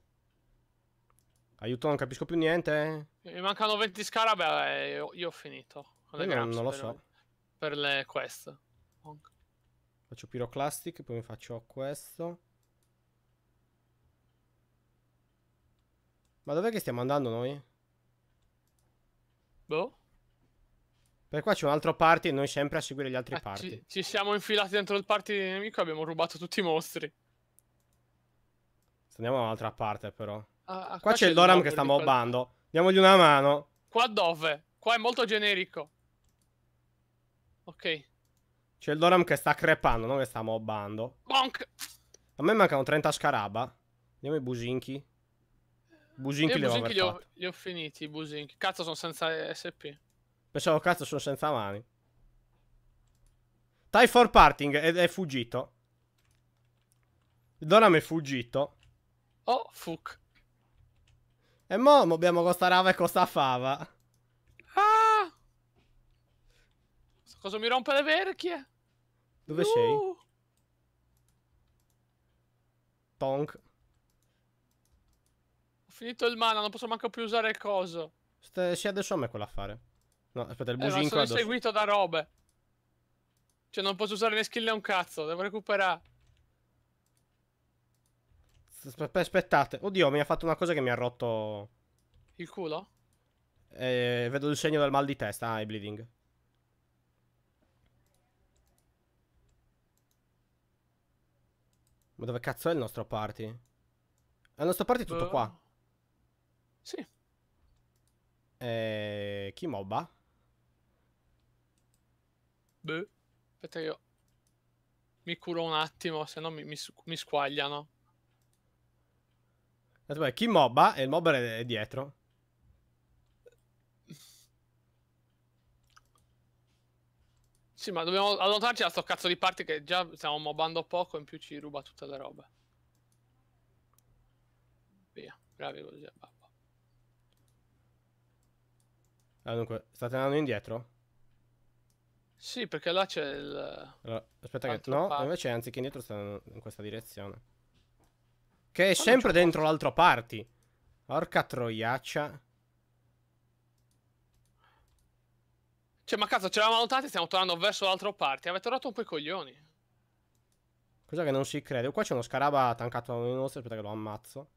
Aiuto, non capisco più niente. Eh. Mi mancano 20 scarabee, io ho finito. Io non, non lo so. Per le quest. Pong. Faccio piroclastic, poi faccio questo. Ma dov'è che stiamo andando noi? Boh. Per qua c'è un altro party e noi sempre a seguire gli altri eh, party. Ci, ci, siamo infilati dentro il party di nemico e abbiamo rubato tutti i mostri. Andiamo da un'altra parte però. Ah, ah qua, qua c'è il Doram che sta mobbando. Diamogli una mano. Qua dove? Qua è molto generico. Ok. C'è il Doram che sta crepando, non che sta mobbando. Bonk! A me mancano 30 scaraba. Andiamo i businchi. Businchi li, businchi li, ho, li ho finiti, i businchi. Cazzo, sono senza SP. Pensavo, cazzo, sono senza mani. Tie for parting è, è fuggito. Il Doram è fuggito. Oh, fuck. E mo abbiamo con sta rava e con sta fava. Ah! Cosa mi rompe le verchie? Dove no. sei? Tonk. Ho finito il mana, non posso manco più usare il coso. St sì, adesso a me quello a fare. No, aspetta, il businco eh, sono seguito da robe. Cioè, non posso usare le skill a un cazzo, devo recuperare. Aspettate. Oddio, mi ha fatto una cosa che mi ha rotto... Il culo? Eh, vedo il segno del mal di testa. Ah, è bleeding. Ma dove cazzo è il nostro party? Il nostro party è tutto uh, qua. Sì. E... Eh, chi mobba? Beh, aspetta io mi curo un attimo, se no mi, mi, mi squagliano. Aspetta, chi mobba e il mobber è dietro. Sì, ma dobbiamo allontanarci da sto cazzo di parte che già stiamo mobando poco, in più ci ruba tutte le robe. Via, bravi così, babbo. Ah, dunque, state andando indietro? Sì, perché là c'è il... Allora, aspetta che... No, parte. invece anziché indietro stanno in questa direzione. Che è sempre dentro l'altro party. Orca troiaccia. Cioè, ma cazzo, ce l'avevamo e stiamo tornando verso l'altra parte. Avete rotto un po' i coglioni. Cosa che non si crede. Qua c'è uno scaraba tankato da uno noi nostri, aspetta che lo ammazzo.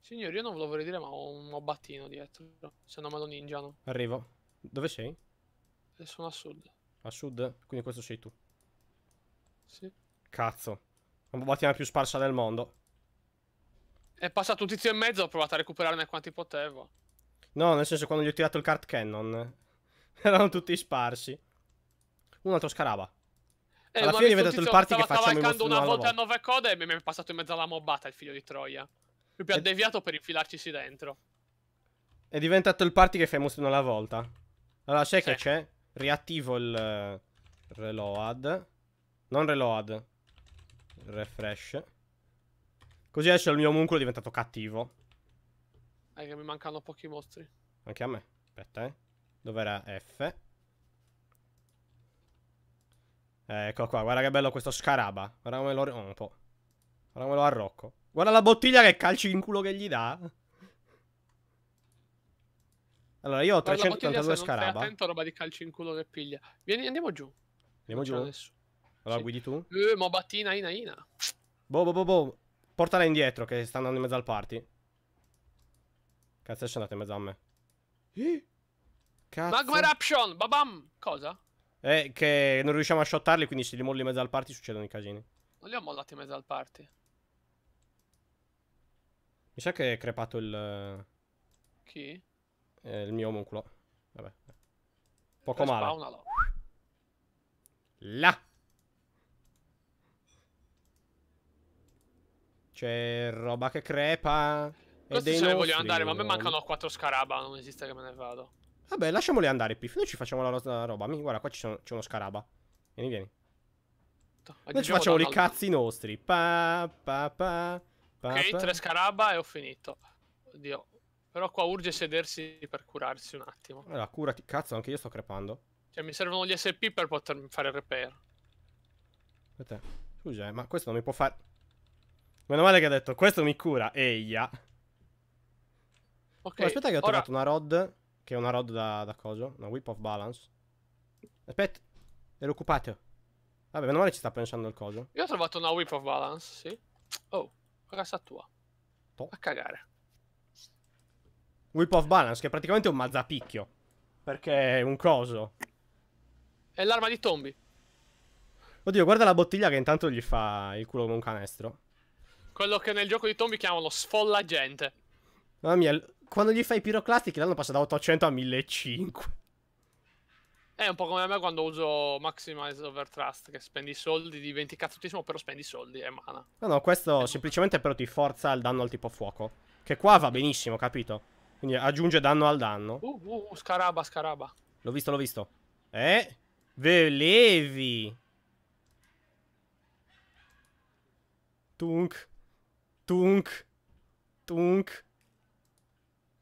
Signori, io non ve lo vorrei dire, ma ho un abbattino dietro. Se no me lo ningiano. Arrivo. Dove sei? E eh, sono a sud. A sud? Quindi questo sei tu. Sì. Cazzo. La battina più sparsa del mondo. È passato un tizio e mezzo, ho provato a recuperarne quanti potevo. No, nel senso quando gli ho tirato il cart cannon. Erano tutti sparsi. Un altro scaraba. Eh, alla fine diventato il party che facciamo Stava in una volta a nove code e mi è passato in mezzo alla mobbata il figlio di Troia. Proprio ha deviato per infilarcisi dentro. È diventato il party che fai emozione alla volta. Allora, sai sì. che c'è? Riattivo il eh, reload. Non reload. Refresh. Così adesso il mio omunculo è diventato cattivo. Eh, che mi mancano pochi mostri. Anche a me. Aspetta, eh. Dov'era F? Eh, ecco qua, guarda che bello questo scaraba. Guarda come lo... Oh, un po'. Guarda come lo arrocco. Guarda la bottiglia che calci in culo che gli dà. Allora, io ho 382 scaraba. attento roba di calci in culo che piglia. Vieni, andiamo giù. Andiamo giù? Adesso. Allora, sì. guidi tu? Eh, ma battina, ina, ina. Boh, boh, boh, boh. Portala indietro che sta andando in mezzo al party. Cazzo, è andato in mezzo a me. Eh? Cazzo. Magma Eruption, babam. Cosa? Eh, che non riusciamo a shottarli, quindi se li molli in mezzo al party succedono i casini. Non li ho mollati in mezzo al party. Mi sa che è crepato il... Chi? Eh, il mio omunculo. Vabbè. Poco male. Spawnalo. Là. C'è roba che crepa. Questi se ne voglio andare, ma a me mancano 4 scaraba, non esiste che me ne vado. Vabbè, lasciamole andare, Piff. Noi ci facciamo la nostra roba. Mi, guarda, qua c'è uno scaraba. Vieni, vieni. Noi ci facciamo i cazzi nostri. Pa, pa, pa, pa, ok, tre scaraba e ho finito. Oddio. Però qua urge sedersi per curarsi un attimo. Allora, curati. Cazzo, anche io sto crepando. Cioè, mi servono gli SP per potermi fare il repair. Aspetta. Scusa, eh, ma questo non mi può fare... Meno male che ha detto, questo mi cura. Eia. Ok. Ma aspetta che ho trovato una rod, che è una rod da, da coso, una whip of balance. Aspetta, ero occupato. Vabbè, meno male ci sta pensando il coso. Io ho trovato una whip of balance, sì. Oh, casa tua. To. A cagare. Whip of balance, che è praticamente un mazzapicchio. Perché è un coso. È l'arma di tombi. Oddio, guarda la bottiglia che intanto gli fa il culo come un canestro. Quello che nel gioco di tombi chiamano sfolla gente. Mamma mia, quando gli fai i piroclastici l'hanno passato da 800 a 1500. È un po' come a me quando uso Maximize Overtrust, che spendi soldi, diventi cazzottissimo, però spendi soldi e mana. No, no, questo è semplicemente però ti forza il danno al tipo fuoco. Che qua va benissimo, capito? Quindi aggiunge danno al danno. Uh, uh, uh scaraba, scaraba. L'ho visto, l'ho visto. Eh? Velevi! Tunk. Tunk. Tunk.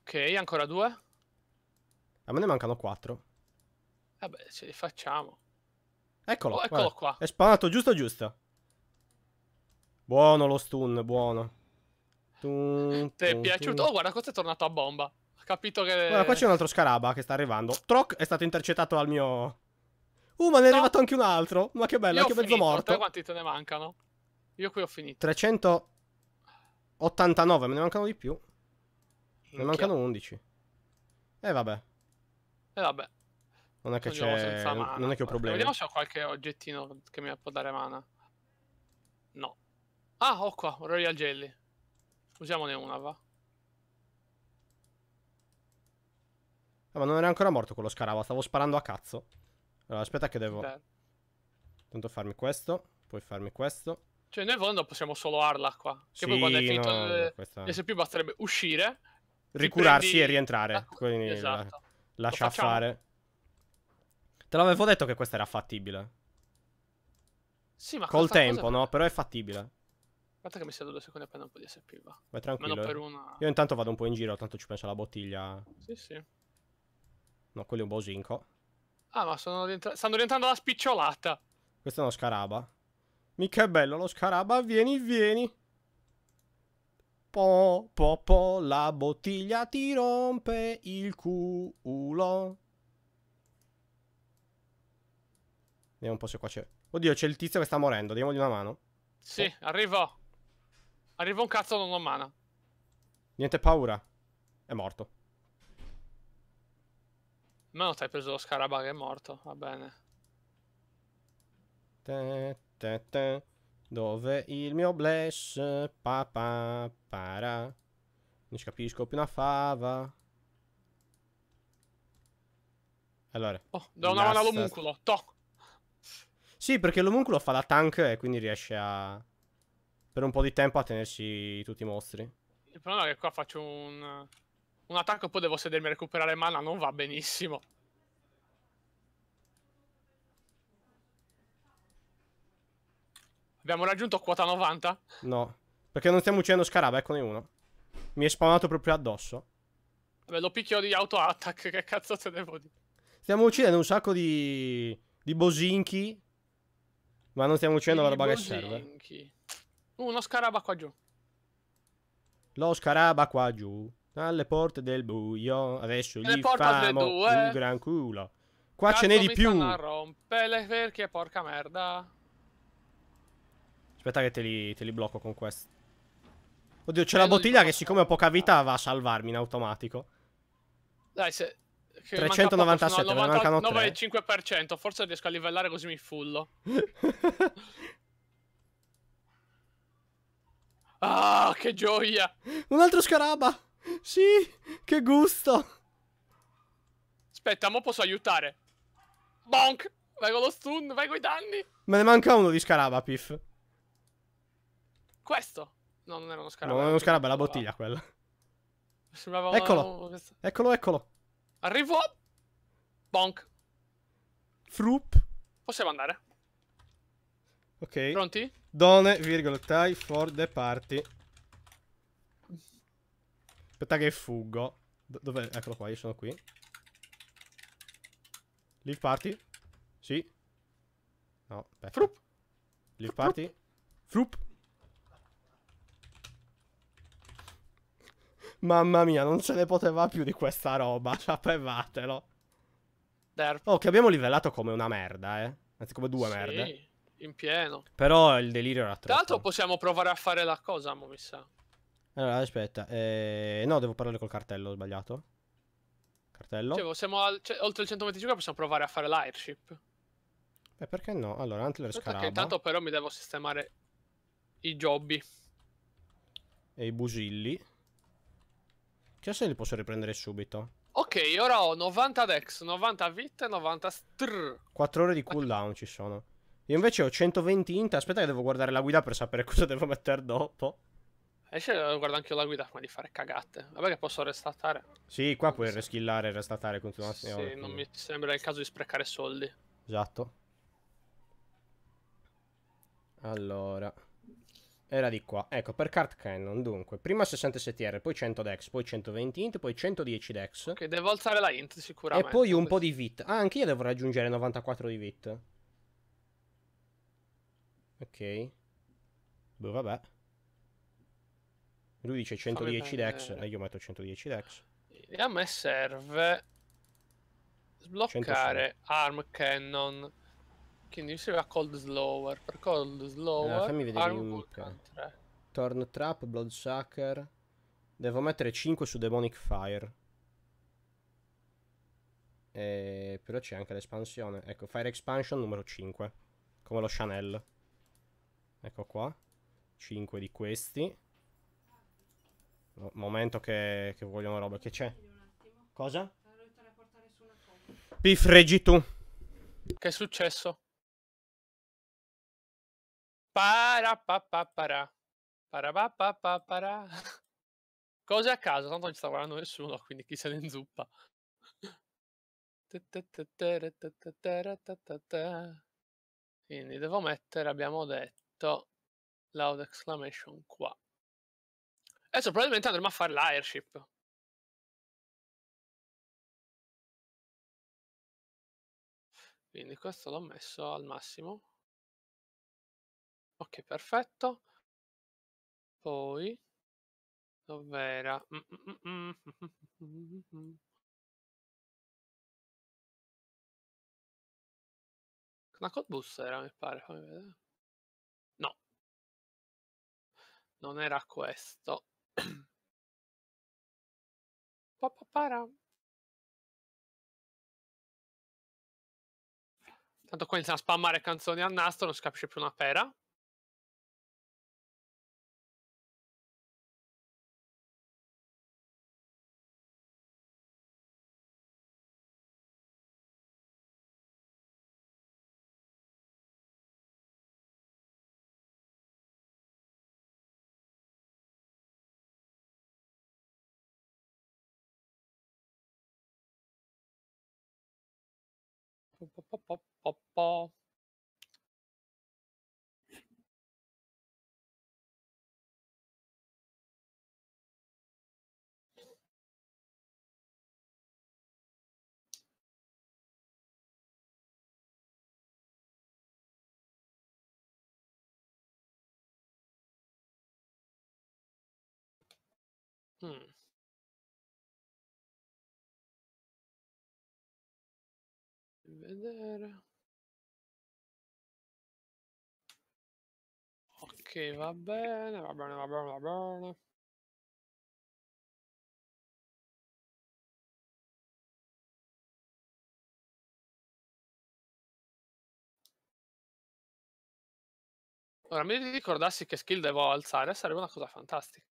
Ok, ancora due. A me ne mancano quattro. Vabbè, ce li facciamo. Eccolo, oh, eccolo guarda. qua. È spanato giusto giusto. Buono lo stun, buono. Tun, Ti è piaciuto? Tun. Oh, guarda, questo è tornato a bomba. Ho capito che... Guarda, qua c'è un altro scaraba che sta arrivando. Troc è stato intercettato al mio... Uh, ma ne è no. arrivato anche un altro. Ma che bello, Io anche mezzo morto. Te quanti te ne mancano? Io qui ho finito. 389, me ne mancano di più. Ne mancano 11. E eh, vabbè. E eh, vabbè. Non è che c'è. non è che ho problemi. Vediamo se ho qualche oggettino che mi può dare mana. No. Ah, ho qua, Royal Jelly. Usiamone una, va. Ah, ma non era ancora morto quello scaravo, stavo sparando a cazzo. Allora, aspetta che devo... Tanto farmi questo, poi farmi questo. Cioè, noi fondo possiamo solo arla qua. Che sì, poi quando è finito no, il... questa... SP basterebbe uscire, ricurarsi prendi... e rientrare. Quindi esatto. la, lascia fare. Te l'avevo detto che questa era fattibile. Sì, ma col tempo, no? Per... Però è fattibile. Aspetta che mi siedo due secondi appena un po' di SP va. Vai tranquillo. Eh. Una... Io intanto vado un po' in giro, tanto ci penso alla bottiglia. Sì, sì. No, quello è un bosinco. Ah, ma rientra... stanno rientrando alla spicciolata. Questo è uno scaraba. Mica è bello lo scaraba, vieni, vieni po, po, la bottiglia ti rompe il culo. Vediamo un po' se qua c'è. Oddio, c'è il tizio che sta morendo. Diamogli una mano. Sì, oh. arrivo. Arrivo un cazzo, non ho mana. Niente paura. È morto. Ma non ti hai preso lo scarabà che è morto. Va bene. Te, te, te. Dove il mio bless papà para. Non ci capisco più una fava. Allora. Oh, da una mano all'omunculo. Toc. Sì, perché l'omunculo fa la tank e quindi riesce a... Per un po' di tempo a tenersi tutti i mostri. Il problema è che qua faccio un... Un attacco e poi devo sedermi a recuperare mana, non va benissimo. Abbiamo raggiunto quota 90? No. Perché non stiamo uccidendo Scarab, eccone uno. Mi è spawnato proprio addosso. Beh, lo picchio di auto attack, che cazzo te devo dire? Stiamo uccidendo un sacco di... di bosinchi. Ma non stiamo uccidendo la roba che serve. Uh, uno scaraba qua giù. Lo scaraba qua giù. Alle porte del buio. Adesso gli famo un gran culo. Qua Cazzo ce n'è di più. Rompe le perché porca merda. Aspetta che te li, te li blocco con questo. Oddio, c'è la bottiglia che siccome ho poca vita va a salvarmi in automatico. Dai, se... 397, manca me ne mancano 3. 9,5%, forse riesco a livellare così mi fullo. ah, che gioia! Un altro scaraba! Sì, che gusto! Aspetta, mo posso aiutare. Bonk! Vai con lo stun, vai con i danni! Me ne manca uno di scaraba, Piff. Questo? No, non era uno scarabeo. non era uno scarabeo, la bottiglia quella. Sembrava eccolo. Una... eccolo, eccolo. Arrivo. Bonk. Froop. Possiamo andare. Ok. Pronti? Donne, virgola, tie for the party. Aspetta che fuggo. Dov'è? Eccolo qua, io sono qui. Leave party? Sì. No, aspetta. Frup. Leave frup. party? Froop. Mamma mia, non se ne poteva più di questa roba, sapevatelo. Derp. Oh, che abbiamo livellato come una merda, eh. Anzi, come due sì, merde. in pieno. Però il delirio era troppo. Tra possiamo provare a fare la cosa, mo mi sa. Allora, aspetta. Eh... No, devo parlare col cartello, ho sbagliato. Cartello. Cioè, siamo al... cioè, oltre il 125 possiamo provare a fare l'airship. Beh, perché no? Allora, Antler Aspetta Scaraba. Perché intanto però mi devo sistemare i jobby. E i busilli. Chissà se li posso riprendere subito. Ok, ora ho 90 dex, 90 vit e 90 str. 4 ore di cooldown ci sono. Io invece ho 120 int. Aspetta che devo guardare la guida per sapere cosa devo mettere dopo. Esce, eh, guardo anche io la guida ma di fare cagate. Vabbè che posso restatare. Sì, qua non puoi reskillare, restatare, continuare. Sì, ore, non mi sembra il caso di sprecare soldi. Esatto. Allora. Era di qua. Ecco, per Card Cannon, dunque. Prima 67 STR, poi 100 Dex, poi 120 Int, poi 110 Dex. Ok, devo alzare la Int sicuramente. E poi un po' di Vit. Ah, anche io devo raggiungere 94 di Vit. Ok. Boh, vabbè. Lui dice 110 Dex, e eh, io metto 110 Dex. E a me serve sbloccare Arm Cannon quindi a Cold Slower. Per Cold Slower, allora, fammi vedere Arm Torn Trap, Bloodsucker. Devo mettere 5 su Demonic Fire. E... Però c'è anche l'espansione. Ecco, Fire Expansion numero 5. Come lo Chanel. Ecco qua. 5 di questi. momento che, che vogliono roba. Che c'è? Cosa? Pifreggi tu. Che è successo? Para pa pa para. Para pa pa pa para. Cose a caso, tanto non ci sta guardando nessuno, quindi chi se ne inzuppa. Quindi devo mettere, abbiamo detto, loud exclamation qua. Adesso probabilmente andremo a fare l'airship. Quindi questo l'ho messo al massimo. Ok, perfetto. Poi, dov'era? Mm, mm, mm, una Codbus era, mi pare, fammi vedere. No. Non era questo. Papapara. Tanto qua iniziano a spammare canzoni a nastro, non si capisce più una pera. Hmm. vedere. Ok, va bene, va bene, va bene, va bene. Ora, mi ricordassi che skill devo alzare, sarebbe una cosa fantastica.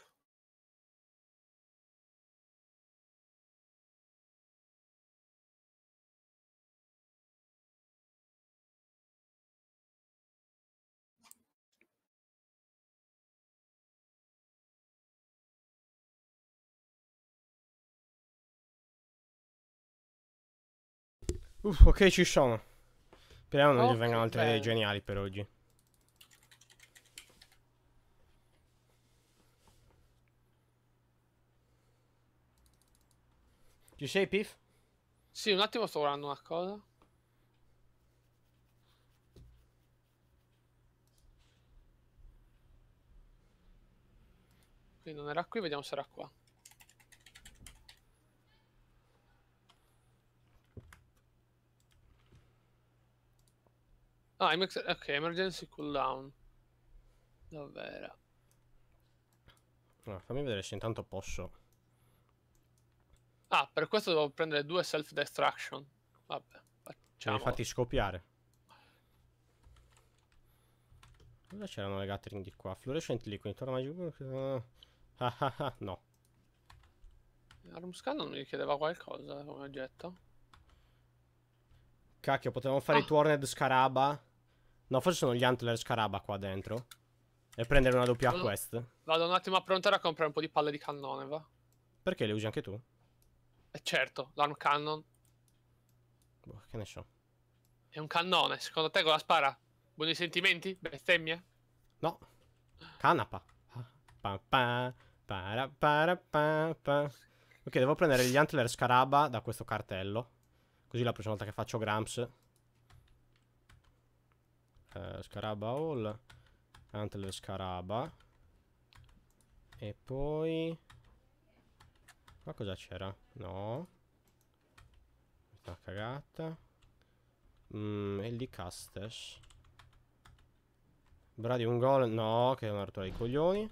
Uff, ok, ci sono. Speriamo non oh, gli vengano altre idee geniali per oggi. Ci sei, Pif? Sì, un attimo sto guardando una cosa. Qui non era qui, vediamo se era qua. Ah, ok, emergency cooldown. Davvero. No, fammi vedere se intanto posso. Ah, per questo devo prendere due self-destruction. Vabbè, facciamo. Devi fatti scopiare. Cosa c'erano le gathering di qua? Fluorescent liquid, torna magico. Ah ah ah, no. Armscan non mi chiedeva qualcosa come oggetto. Cacchio, potevamo fare ah. i Torned Scaraba. No, forse sono gli Antler Scaraba qua dentro. E prendere una doppia vado, quest. Vado un attimo a prontare a comprare un po' di palle di cannone, va. Perché le usi anche tu? Eh certo, l'arm cannon. Boh, che ne so. È un cannone, secondo te cosa spara? Buoni sentimenti? Bestemmie? No. Canapa. Pa, pa, para, para, pa, pa. Ok, devo prendere gli Antler Scaraba da questo cartello. Così la prossima volta che faccio Grams eh, Scaraba Hall, Antler Scaraba. E poi... Qua cosa c'era? No. Una cagata. Mm, e lì Castes. Brady un gol. No, che è una rottura di coglioni.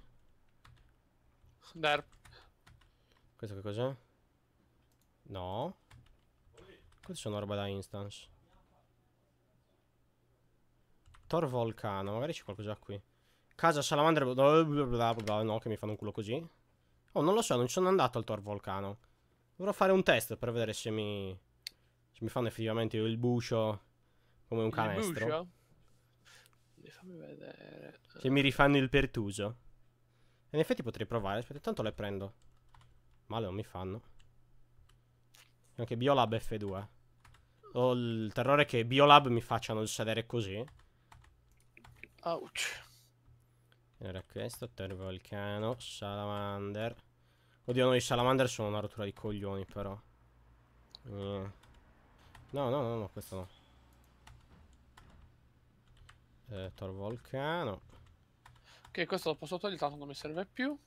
Dar. Questo che cos'è? No. Queste sono roba da instance. Tor Volcano, magari c'è qualcosa qui. Casa Salamandra... No, che mi fanno un culo così. Oh, non lo so, non ci sono andato al Tor Volcano. Dovrò fare un test per vedere se mi... Se mi fanno effettivamente il buscio come un canestro. Il Fammi vedere. Se mi rifanno il pertuso. In effetti potrei provare. Aspetta, tanto le prendo. Male non mi fanno. Anche Biolab F2. Ho il terrore che Biolab mi facciano sedere così. Ouch. Era questo, tervolcano, salamander. Oddio, noi salamander sono una rottura di coglioni, però. Eh. No, no, no, no, questo no. Eh, torvolcano. Ok, questo lo posso togliere, tanto non mi serve più.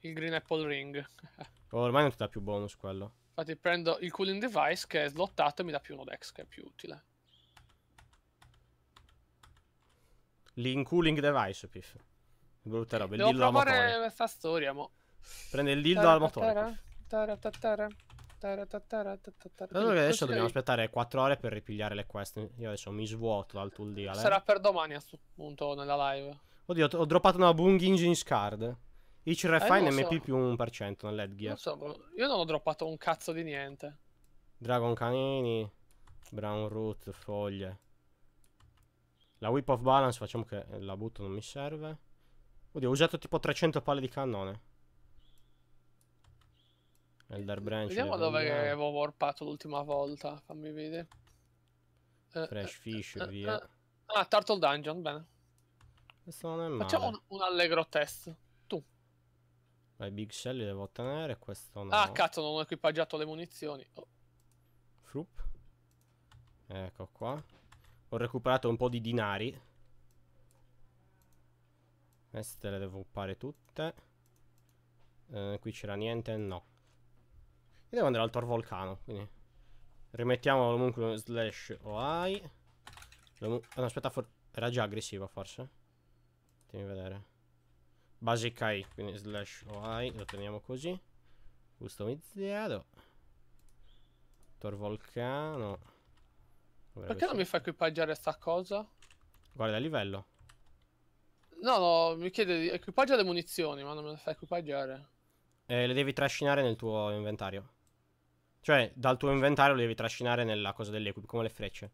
Il green apple ring. ormai non ti dà più bonus quello. Infatti prendo il cooling device che è slottato e mi dà più uno dex, che è più utile. Lean Cooling Device, pif. brutta roba il Devo dildo al motore. questa storia, mo. Prende il dildo al motore. Dato che adesso dobbiamo aspettare 4 ore per ripigliare le quest. Io adesso mi svuoto dal tool deal. Sarà eh. per domani a questo punto nella live. Oddio, ho droppato una Bung Engines card. Each eh, refine MP più 1% nell'headgear. Non io non ho droppato un cazzo di niente. Dragon canini, brown root, foglie. La whip of balance facciamo che la butto, non mi serve. Oddio, ho usato tipo 300 palle di cannone. Elder eh, Branch. Vediamo dove avevo warpato l'ultima volta, fammi vedere. Eh, Fresh eh, Fish, eh, via. Eh, ah, Turtle Dungeon, bene. Questo non è male. Facciamo un, un allegro test. Tu. Vai, Big Shell li devo ottenere, questo no. Ah, cazzo, non ho equipaggiato le munizioni. Oh. Frup. Ecco qua. Ho recuperato un po' di dinari. Queste le devo uppare tutte. Eh, qui c'era niente, no. E devo andare al Tor Volcano, quindi... Rimettiamo comunque slash OI. Ah, no, aspetta, era già aggressiva forse. Fatemi vedere. Basic AI, quindi slash OI, lo teniamo così. Customizzato. Tor Volcano. Perché così. non mi fa equipaggiare sta cosa? Guarda il livello. No, no, mi chiede di equipaggia le munizioni, ma non me le fa equipaggiare. Eh, le devi trascinare nel tuo inventario. Cioè, dal tuo inventario le devi trascinare nella cosa dell'equip, come le frecce.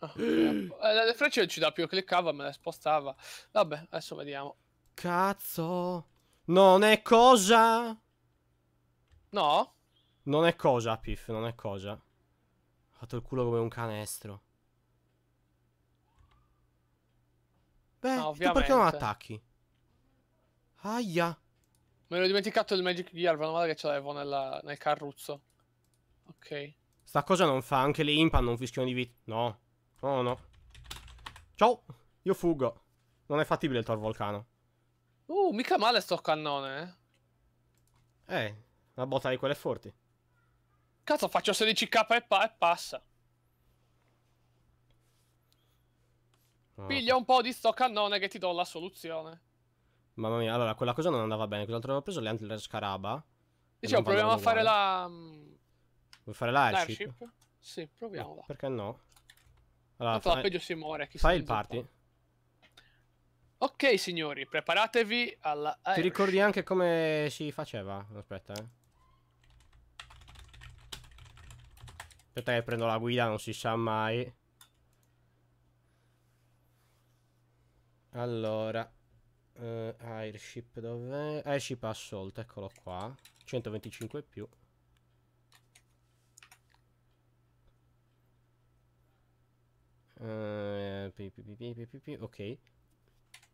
Ah, eh, le frecce ci da più, cliccava, me le spostava. Vabbè, adesso vediamo. Cazzo. Non è cosa. No? Non è cosa, Piff, non è cosa. Ho fatto il culo come un canestro. Beh, no, perché non attacchi? Aia. Me l'ho dimenticato il Magic Gear, meno male che ce l'avevo nel carruzzo. Ok. Sta cosa non fa, anche le imp hanno un fischione di vita. No. No, no. Ciao, io fuggo. Non è fattibile il Tor Volcano. Uh, mica male sto cannone, eh. Eh, una botta di quelle forti. Cazzo, faccio 16k e, pa e passa. Oh. Piglia un po' di sto cannone che ti do la soluzione. Mamma mia, allora quella cosa non andava bene. Cos'altro avevo preso? Le Antler Scaraba. Dicevo, proviamo a fare la... Vuoi fare l'airship? Sì, proviamo. No, eh, perché no? Allora, fai... peggio si muore. Chi fai il party? Ok, signori, preparatevi alla... Ti ricordi anche come si faceva? Aspetta, eh. Aspetta che prendo la guida, non si sa mai. Allora, uh, airship dov'è? Eh, airship assault, eccolo qua. 125 più. Uh, ok.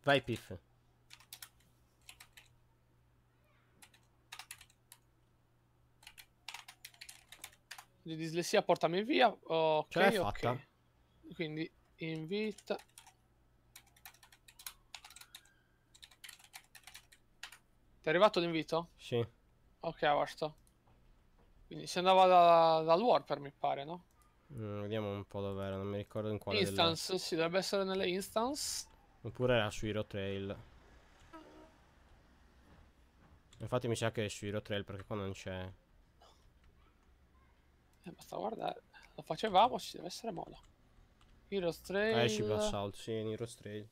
Vai Piff. di dislessia portami via. Ok, Ce l'hai okay. fatta. Quindi invita. Ti è arrivato l'invito? Sì. Ok, basta. Quindi si andava da, warper mi pare, no? Mm, vediamo un po' dove era, non mi ricordo in quale Instance, delle... sì, dovrebbe essere nelle instance. Oppure era su Hero Trail. Infatti mi sa che è su Hero Trail perché qua non c'è... Eh, basta guardare. Lo facevamo, ci deve essere modo. Heroes Trail. Eh, ci passa sì, in Heroes Trail.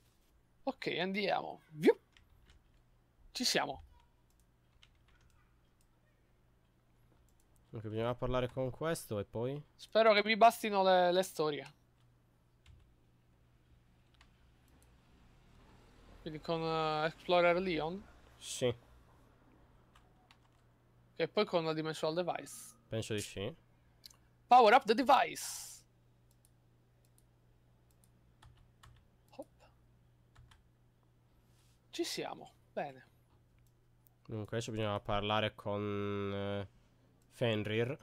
Ok, andiamo. Viu. Ci siamo. Ok, bisognava parlare con questo e poi... Spero che mi bastino le, le storie. Quindi con uh, Explorer Leon? Sì. E poi con la Dimensional Device? Penso di sì. Power up the device. Hop. Ci siamo, bene. Dunque adesso bisogna parlare con eh, Fenrir.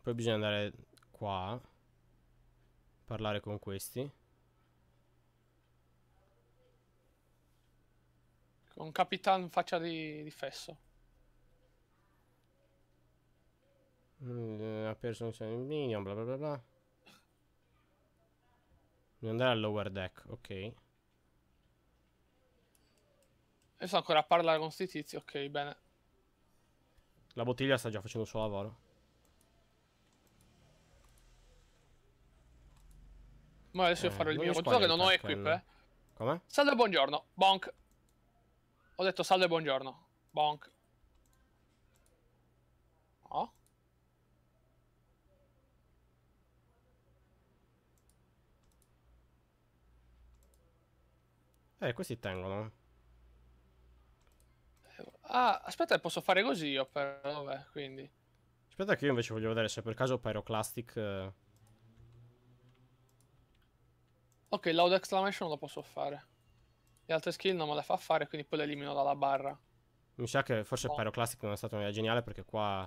Poi bisogna andare qua. Parlare con questi. Con Capitan faccia di, di fesso. Mm, eh, ha perso un segno minion, bla bla bla bla. Devo andare al lower deck, ok. Adesso ancora a parlare con sti tizi, ok, bene. La bottiglia sta già facendo il suo lavoro. Ma adesso eh, io farò il eh, mio conto che non ho equip, eh. Come? Salve, buongiorno. Bonk. Ho detto salve buongiorno. Bonk. No? Oh. Eh, questi tengono. Ah, aspetta, posso fare così io, però, vabbè, quindi. Aspetta che io invece voglio vedere se per caso Pyroclastic... Eh... Ok, loud exclamation lo posso fare. Le altre skill non me le fa fare, quindi poi le elimino dalla barra. Mi sa che forse oh. Pyroclastic non è stata un'idea geniale perché qua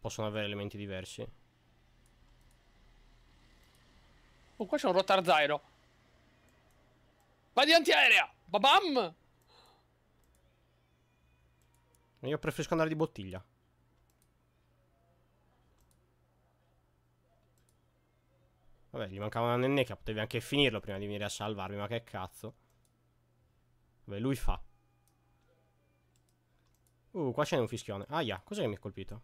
possono avere elementi diversi. Oh, qua c'è un rotarzairo. Vai di antiaerea! Babam! Io preferisco andare di bottiglia. Vabbè, gli mancava una nenneca, potevi anche finirlo prima di venire a salvarmi, ma che cazzo. Vabbè, lui fa. Uh, qua c'è un fischione. Aia, ah, cos'è che mi ha colpito?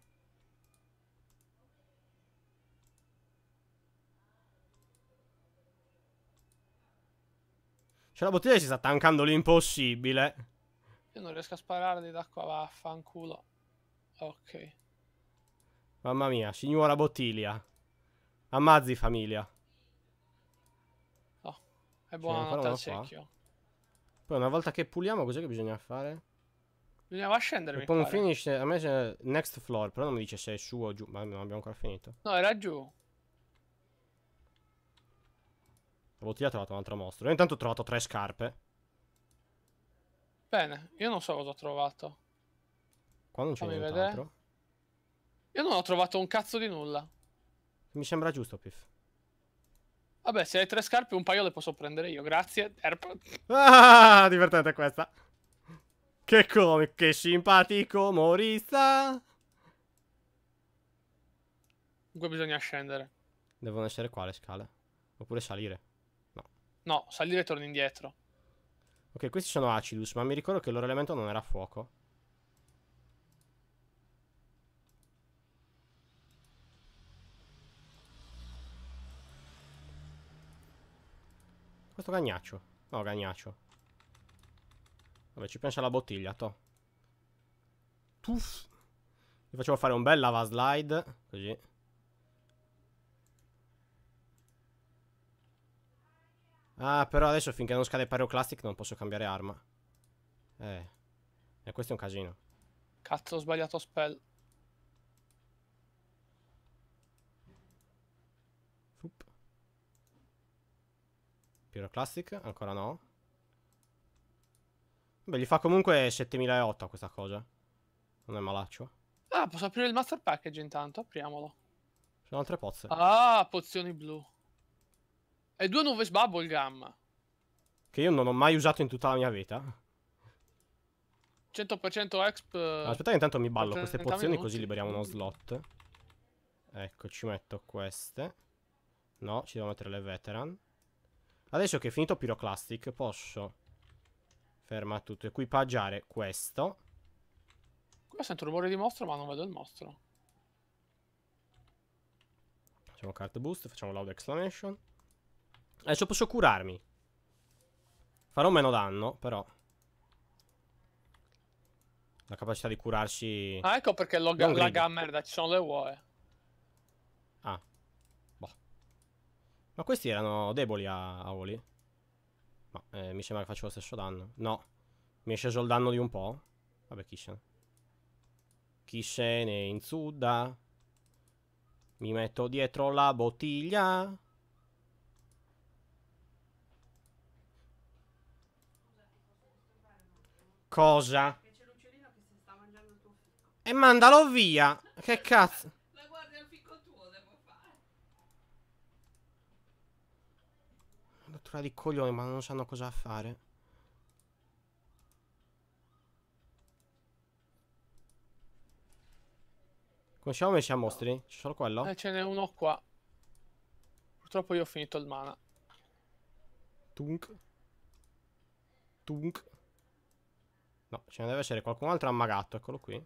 Cioè, la bottiglia si sta tankando l'impossibile. Io non riesco a spararli d'acqua, vaffanculo. Ok. Mamma mia, signora bottiglia. Ammazzi famiglia. Oh, è buono, cioè, al secchio. Poi una volta che puliamo cos'è che bisogna fare? Dobbiamo scendere. Il pond finish a me c'è next floor, però non mi dice se è su o giù, ma non abbiamo ancora finito. No, era giù. La bottiglia ha trovato un altro mostro. Io intanto ho trovato tre scarpe. Bene, io non so cosa ho trovato. Qua non c'è nient'altro. Io non ho trovato un cazzo di nulla. Mi sembra giusto, Piff. Vabbè, se hai tre scarpe, un paio le posso prendere io. Grazie, Erp. Ah, divertente questa. Che come, che simpatico Morista. Comunque bisogna scendere. Devono essere qua le scale. Oppure salire. No. No, salire torni indietro. Ok, questi sono Acidus, ma mi ricordo che il loro elemento non era fuoco. Questo cagnaccio. No, cagnaccio. Vabbè, ci pensa la bottiglia, to. Tuff. Gli facciamo fare un bel lava slide. Così. Ah, però adesso finché non scade Pyroclastic non posso cambiare arma. Eh. E eh, questo è un casino. Cazzo, ho sbagliato spell. Pyroclastic? Ancora no. Beh, gli fa comunque 7008 questa cosa. Non è malaccio. Ah, posso aprire il master package intanto, apriamolo. sono altre pozze. Ah, pozioni blu. E due nuove bubblegum. Che io non ho mai usato in tutta la mia vita. 100% exp... Ah, aspetta che intanto mi ballo queste pozioni minuti. così liberiamo uno slot. Ecco, ci metto queste. No, ci devo mettere le veteran. Adesso che è finito Pyroclastic posso... Ferma tutto. Equipaggiare questo. Qua sento rumore di mostro ma non vedo il mostro. Facciamo card boost, facciamo loud exclamation. Adesso posso curarmi. Farò meno danno, però. La capacità di curarsi... Ah, ecco perché log- lagga a merda, ci sono le uova. Ma questi erano deboli a, a Oli. Ma eh, mi sembra che faccio lo stesso danno. No. Mi è sceso il danno di un po'. Vabbè, Kishen. Kishen e Inzudda. Mi metto dietro la bottiglia. Cosa? E mandalo via. Che cazzo? fra di coglione, ma non sanno cosa fare. Come siamo messi a mostri? C'è solo quello? Eh, ce n'è uno qua. Purtroppo io ho finito il mana. Tunk. Tunk. No, ce ne deve essere qualcun altro ammagato, eccolo qui.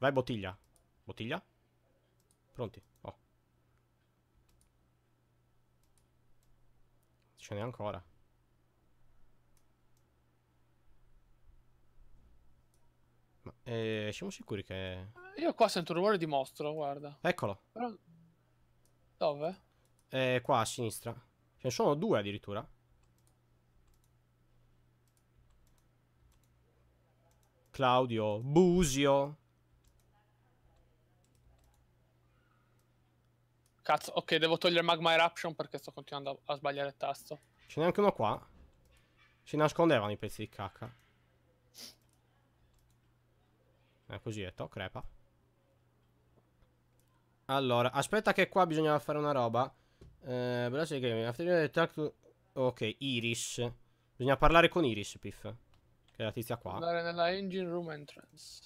Vai bottiglia. Bottiglia? Pronti. ce n'è ancora. Ma eh, siamo sicuri che... Io qua sento un rumore di mostro, guarda. Eccolo. Però... Dove? Eh, qua a sinistra. Ce ne sono due addirittura. Claudio Busio. Cazzo, ok, devo togliere Magma Eruption perché sto continuando a, a sbagliare il tasto. Ce n'è anche uno qua. Si nascondevano i pezzi di cacca. Eh, così è, to, crepa. Allora, aspetta che qua bisogna fare una roba. Eh, Blast Game, after Ok, Iris. Bisogna parlare con Iris, Piff. Che è la tizia qua. Andare nella engine room entrance.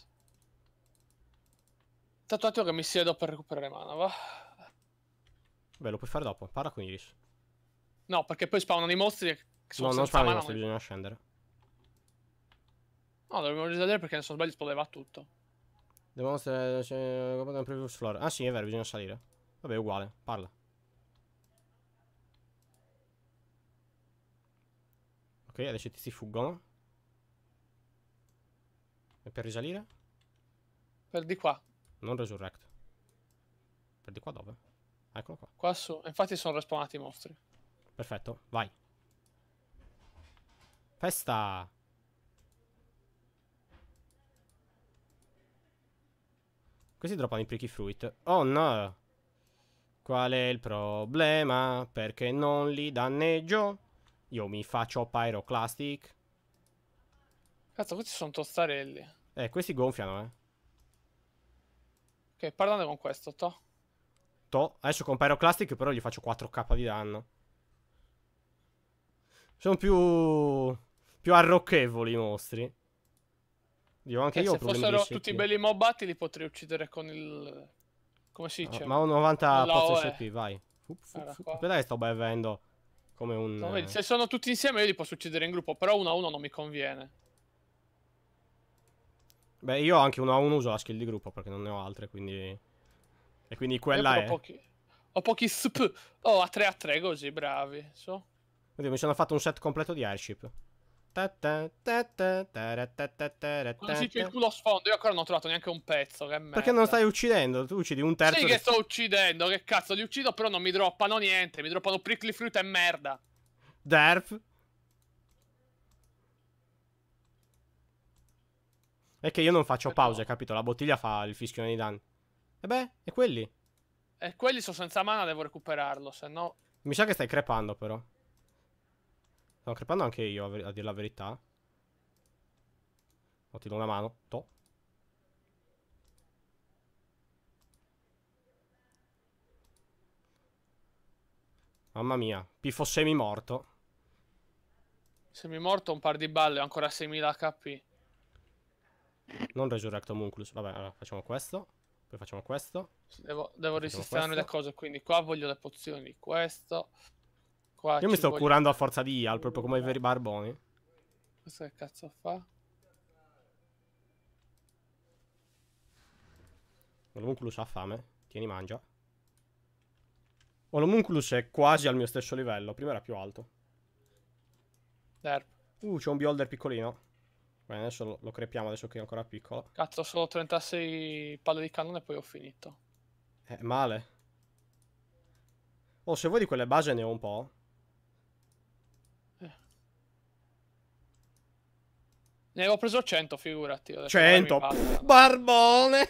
Tanto attimo che mi siedo per recuperare mana, va. Beh, lo puoi fare dopo. Parla con Iris. No, perché poi spawnano i mostri. Che sono no, non spawnano i mostri, bisogna scendere. No, dobbiamo risalire perché se non sbaglio esplodeva tutto. Dobbiamo essere. Cioè, previous floor. Ah, sì, è vero, bisogna salire. Vabbè, uguale. Parla. Ok, adesso i tizi fuggono. E per risalire? Per di qua. Non resurrect. Per di qua dove? Eccolo qua. Qua su. Infatti sono respawnati i mostri. Perfetto, vai. Festa! Questi droppano i pricky fruit. Oh no! Qual è il problema? Perché non li danneggio? Io mi faccio pyroclastic. Cazzo, questi sono tostarelli. Eh, questi gonfiano, eh. Ok, parlando con questo, to tutto. Adesso con Pyroclastic però gli faccio 4k di danno. Sono più... più arrocchevoli i mostri. Io anche eh, io se fossero tutti belli mobbati li potrei uccidere con il... come si ah, dice? ma ho 90 pozzo SP, vai. Fup, che sto bevendo come un... No, vedi, eh. se sono tutti insieme io li posso uccidere in gruppo, però uno a uno non mi conviene. Beh, io anche uno a uno uso la skill di gruppo perché non ne ho altre, quindi... E quindi eh, quella è... Pochi... Ho pochi sp... Oh, a 3 a 3 così, bravi. So. Oddio, mi sono fatto un set completo di airship. Quando c'è il culo a sfondo, io ancora non ho trovato neanche un pezzo. Che merda. Perché non stai uccidendo? Tu uccidi un terzo. Sì, che sto uccidendo. Che cazzo, li uccido, però non mi droppano niente. Mi droppano prickly fruit e merda. Derp. È che io non faccio pause, capito? La bottiglia fa il fischio nei danni. E eh beh, e quelli? E quelli sono senza mana, devo recuperarlo, se no... Mi sa che stai crepando, però. Sto crepando anche io, a, a dire la verità. Ho oh, tiro una mano. To. Mamma mia, Pifo semi morto. Semi morto, un par di balle, ho ancora 6000 HP. Non resurrecto Munculus. Vabbè, allora facciamo questo. Poi facciamo questo. Devo, devo resistere a una cosa, quindi qua voglio le pozioni di questo. Qua Io mi sto voglio... curando a forza di Ial, proprio come i veri barboni. Questo che cazzo fa? L'omunculus ha fame. Tieni, mangia. l'omunculus è quasi al mio stesso livello. Prima era più alto. Derp. Uh, c'è un beholder piccolino. Bene, adesso lo, lo crepiamo, adesso che è ancora piccolo. Cazzo, solo 36 palle di cannone e poi ho finito. Eh, male. Oh, se vuoi di quelle base ne ho un po'. Eh. Ne avevo preso 100, figurati. 100? Barbone!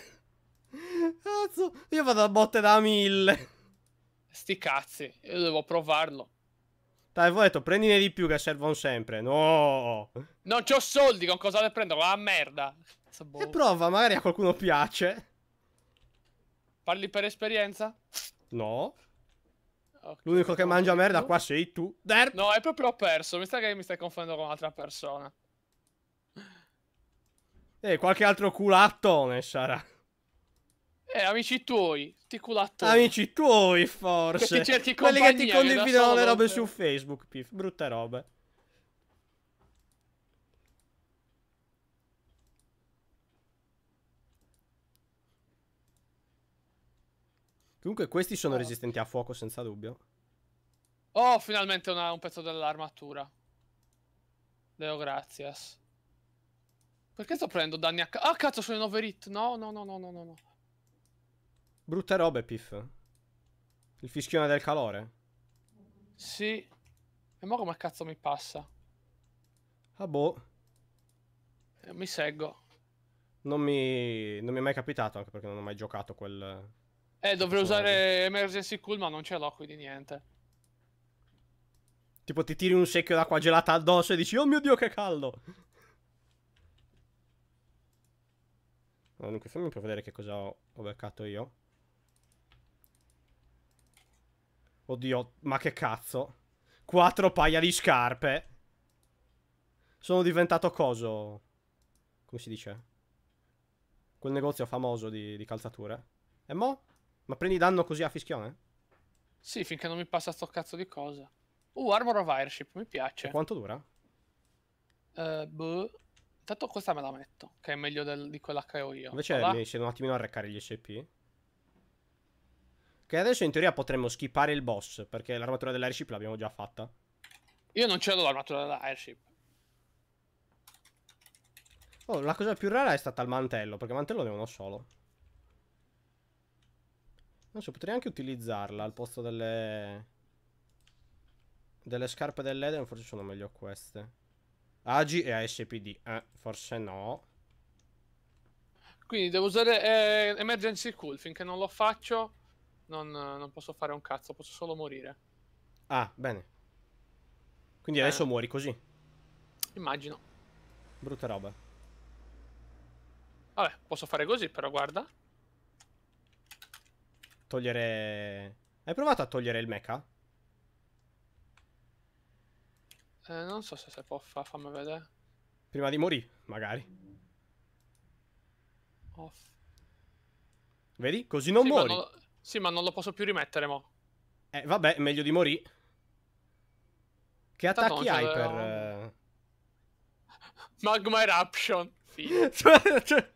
Cazzo, io vado a botte da 1000. Sti cazzi, io devo provarlo. Avevo detto prendine di più che servono sempre. No. Non c'ho soldi con cosa le prendo, la ah, merda. E prova, magari a qualcuno piace. Parli per esperienza? No. Okay, L'unico che mangia merda tu? qua sei tu. Der. No, è proprio perso. Mi sa che mi stai confondendo con un'altra persona. E eh, qualche altro culattone sarà. Eh, amici tuoi, ti culattoni. Amici tuoi, forse. Che cerchi Quelli che ti condividono le robe su Facebook, pif. Brutte robe. Comunque questi sono oh. resistenti a fuoco senza dubbio. Oh, finalmente una, un pezzo dell'armatura. Deo grazie. Perché sto prendendo danni a... Ah, cazzo, sono in overit. No, no, no, no, no, no. Brutte robe, Piff. Il fischione del calore. Sì. E mo come cazzo mi passa? Ah boh. Eh, mi seggo. Non mi... non mi è mai capitato, anche perché non ho mai giocato quel... Eh, dovrei usare emergency cool, ma non ce l'ho, quindi niente. Tipo ti tiri un secchio d'acqua gelata addosso e dici, oh mio Dio, che caldo! Dunque, fammi un po' vedere che cosa ho, ho beccato io. Oddio, ma che cazzo. Quattro paia di scarpe. Sono diventato coso. Come si dice? Quel negozio famoso di, di calzature. E mo? Ma prendi danno così a fischione? Sì, finché non mi passa sto cazzo di cosa. Uh, Armor of Airship, mi piace. E quanto dura? Uh, boh. Intanto questa me la metto, che è meglio del, di quella che ho io. Invece mi riesci un attimino a recare gli SCP. Che adesso in teoria potremmo skippare il boss, perché l'armatura dell'airship l'abbiamo già fatta. Io non ce l'ho l'armatura dell'airship. Oh, la cosa più rara è stata il mantello, perché il mantello ne è uno solo. Non so, potrei anche utilizzarla al posto delle... Delle scarpe dell'Eden, forse sono meglio queste. Agi e ASPD. Eh, forse no. Quindi devo usare eh, Emergency Cool, finché non lo faccio non, non posso fare un cazzo, posso solo morire. Ah, bene. Quindi bene. Eh. adesso muori così. Immagino. Brutta roba. Vabbè, posso fare così però, guarda. Togliere... Hai provato a togliere il mecha? Eh, non so se si può fare, fammi vedere. Prima di morire, magari. Off. Vedi? Così non sì, muori. Quando... Sì, ma non lo posso più rimettere, mo. Eh, vabbè, meglio di morì. Che attacchi hai per... Eh? Magma Eruption. Sì. cioè, cioè...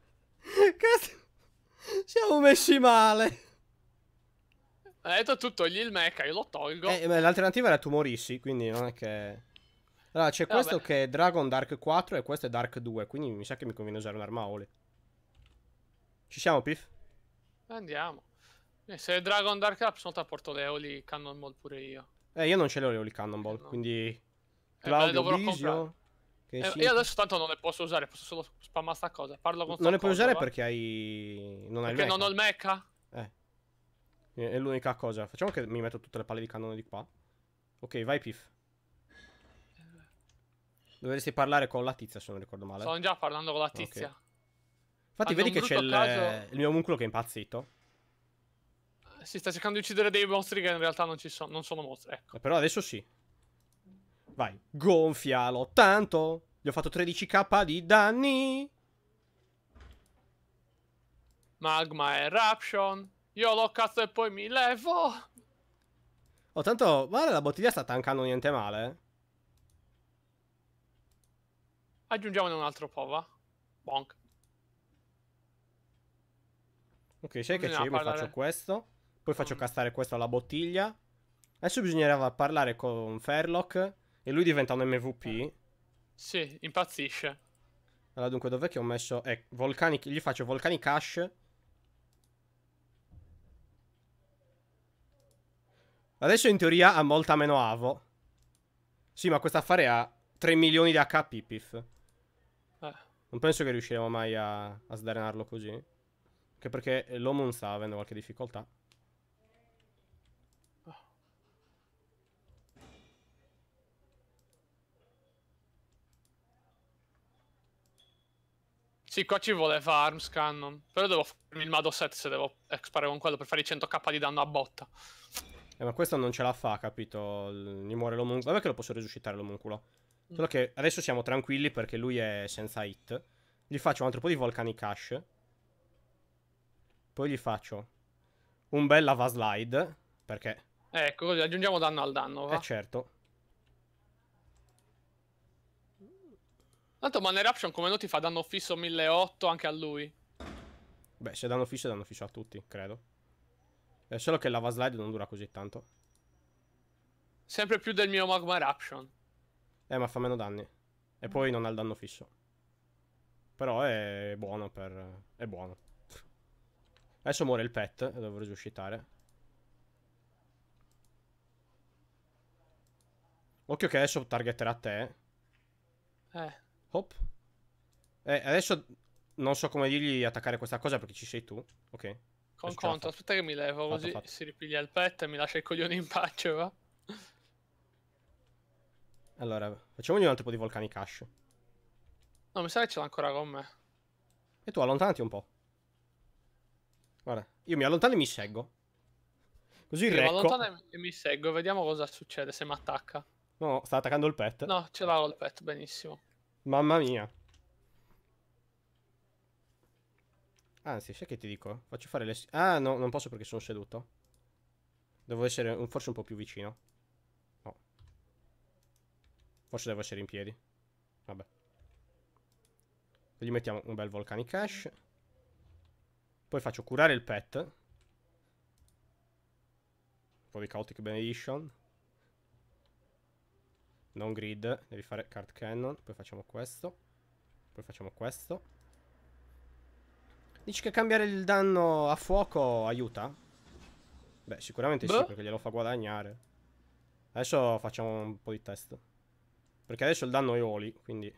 Cazzo... Siamo messi male. Hai detto tu togli il mecha, io lo tolgo. Eh, l'alternativa era tu morissi, quindi non è che... Allora, c'è eh, questo vabbè. che è Dragon Dark 4 e questo è Dark 2, quindi mi sa che mi conviene usare un'arma Oli. Ci siamo, Pif? Andiamo. E eh, se Dragon Dark Up sono a porto le Holy Cannonball pure io. Eh, io non ce le ho le Holy Cannonball, eh, no. quindi... Eh, Claudio, eh, Visio... Eh, io adesso tanto non le posso usare, posso solo spammare sta cosa. Parlo con Non le puoi cosa, usare va? perché hai... Non hai perché non ho il mecha? Eh. È l'unica cosa. Facciamo che mi metto tutte le palle di cannone di qua. Ok, vai Pif. Dovresti parlare con la tizia se non ricordo male. Sono già parlando con la tizia. Okay. Infatti Ad vedi che c'è il... il mio omunculo che è impazzito si sta cercando di uccidere dei mostri che in realtà non, ci so non sono mostri. Ecco. Eh, però adesso sì. Vai, gonfialo. Tanto. Gli ho fatto 13k di danni. Magma Eruption. Io l'ho cazzo e poi mi levo. Oh, tanto, guarda, la bottiglia sta tankando niente male. Eh. Aggiungiamone un altro po', va? Bonk. Ok, sai che c'è? Mi faccio questo. Poi faccio mm. castare questo alla bottiglia. Adesso bisognerà parlare con Ferlock. E lui diventa un MVP. Eh. Sì, impazzisce. Allora, dunque, dov'è che ho messo... Eh, Volcanic... Gli faccio Volcanic Ash. Adesso in teoria ha molta meno avo. Sì, ma questo affare ha 3 milioni di HP, Pif. Eh. Non penso che riusciremo mai a, a sdrenarlo così. Anche perché l'Omun sta avendo qualche difficoltà. Sì, qua ci vuole Farms Cannon. Però devo farmi il Mado 7 se devo expare con quello per fare i 100k di danno a botta. Eh, ma questo non ce la fa, capito? Mi muore l'omunculo. Vabbè che lo posso resuscitare l'omunculo. Solo che adesso siamo tranquilli perché lui è senza hit. Gli faccio un altro po' di Volcanic Ash. Poi gli faccio un bel lava slide. Perché? Ecco, così aggiungiamo danno al danno. Va? Eh certo. Tanto Man Eruption come noti fa danno fisso 1.800 anche a lui. Beh, c'è danno fisso e danno fisso a tutti, credo. È eh, solo che il lava slide non dura così tanto. Sempre più del mio magma eruption. Eh, ma fa meno danni. E poi non ha il danno fisso. Però è buono per... È buono. Adesso muore il pet, e dovrò resuscitare. Occhio che adesso targetterà te. Eh. Hop. Eh, adesso non so come dirgli di attaccare questa cosa perché ci sei tu. Ok. Con conto, aspetta che mi levo fatto, così fatto. si ripiglia il pet e mi lascia il coglione in pace, va? Allora, facciamogli un altro po' di Volcanic Ash. No, mi sa che ce l'ha ancora con me. E tu allontanati un po'. Guarda, io mi allontano e mi seguo. Così il io recco. Mi allontano e mi seguo, vediamo cosa succede, se mi attacca. No, sta attaccando il pet. No, ce l'ha il pet, benissimo. Mamma mia. Anzi, sai che ti dico? Faccio fare le... Ah, no, non posso perché sono seduto. Devo essere un, forse un po' più vicino. No. Forse devo essere in piedi. Vabbè. Gli mettiamo un bel Volcanic Ash. Poi faccio curare il pet. Un po' di Chaotic Benediction non grid, devi fare card cannon, poi facciamo questo, poi facciamo questo. Dici che cambiare il danno a fuoco aiuta? Beh, sicuramente Beh. sì, boh. perché glielo fa guadagnare. Adesso facciamo un po' di test. Perché adesso il danno è oli, quindi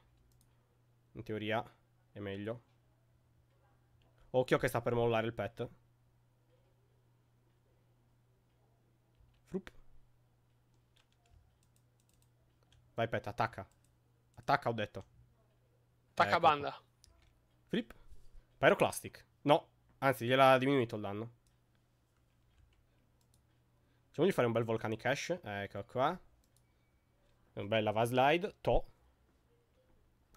in teoria è meglio. Occhio che sta per mollare il pet. Vai, Pet, attacca. Attacca, ho detto. Attacca ecco. banda. Flip. Pyroclastic. No, anzi, gliel'ha diminuito il danno. Facciamogli fare un bel Volcanic Ash. Ecco qua. Un bel lava slide. To.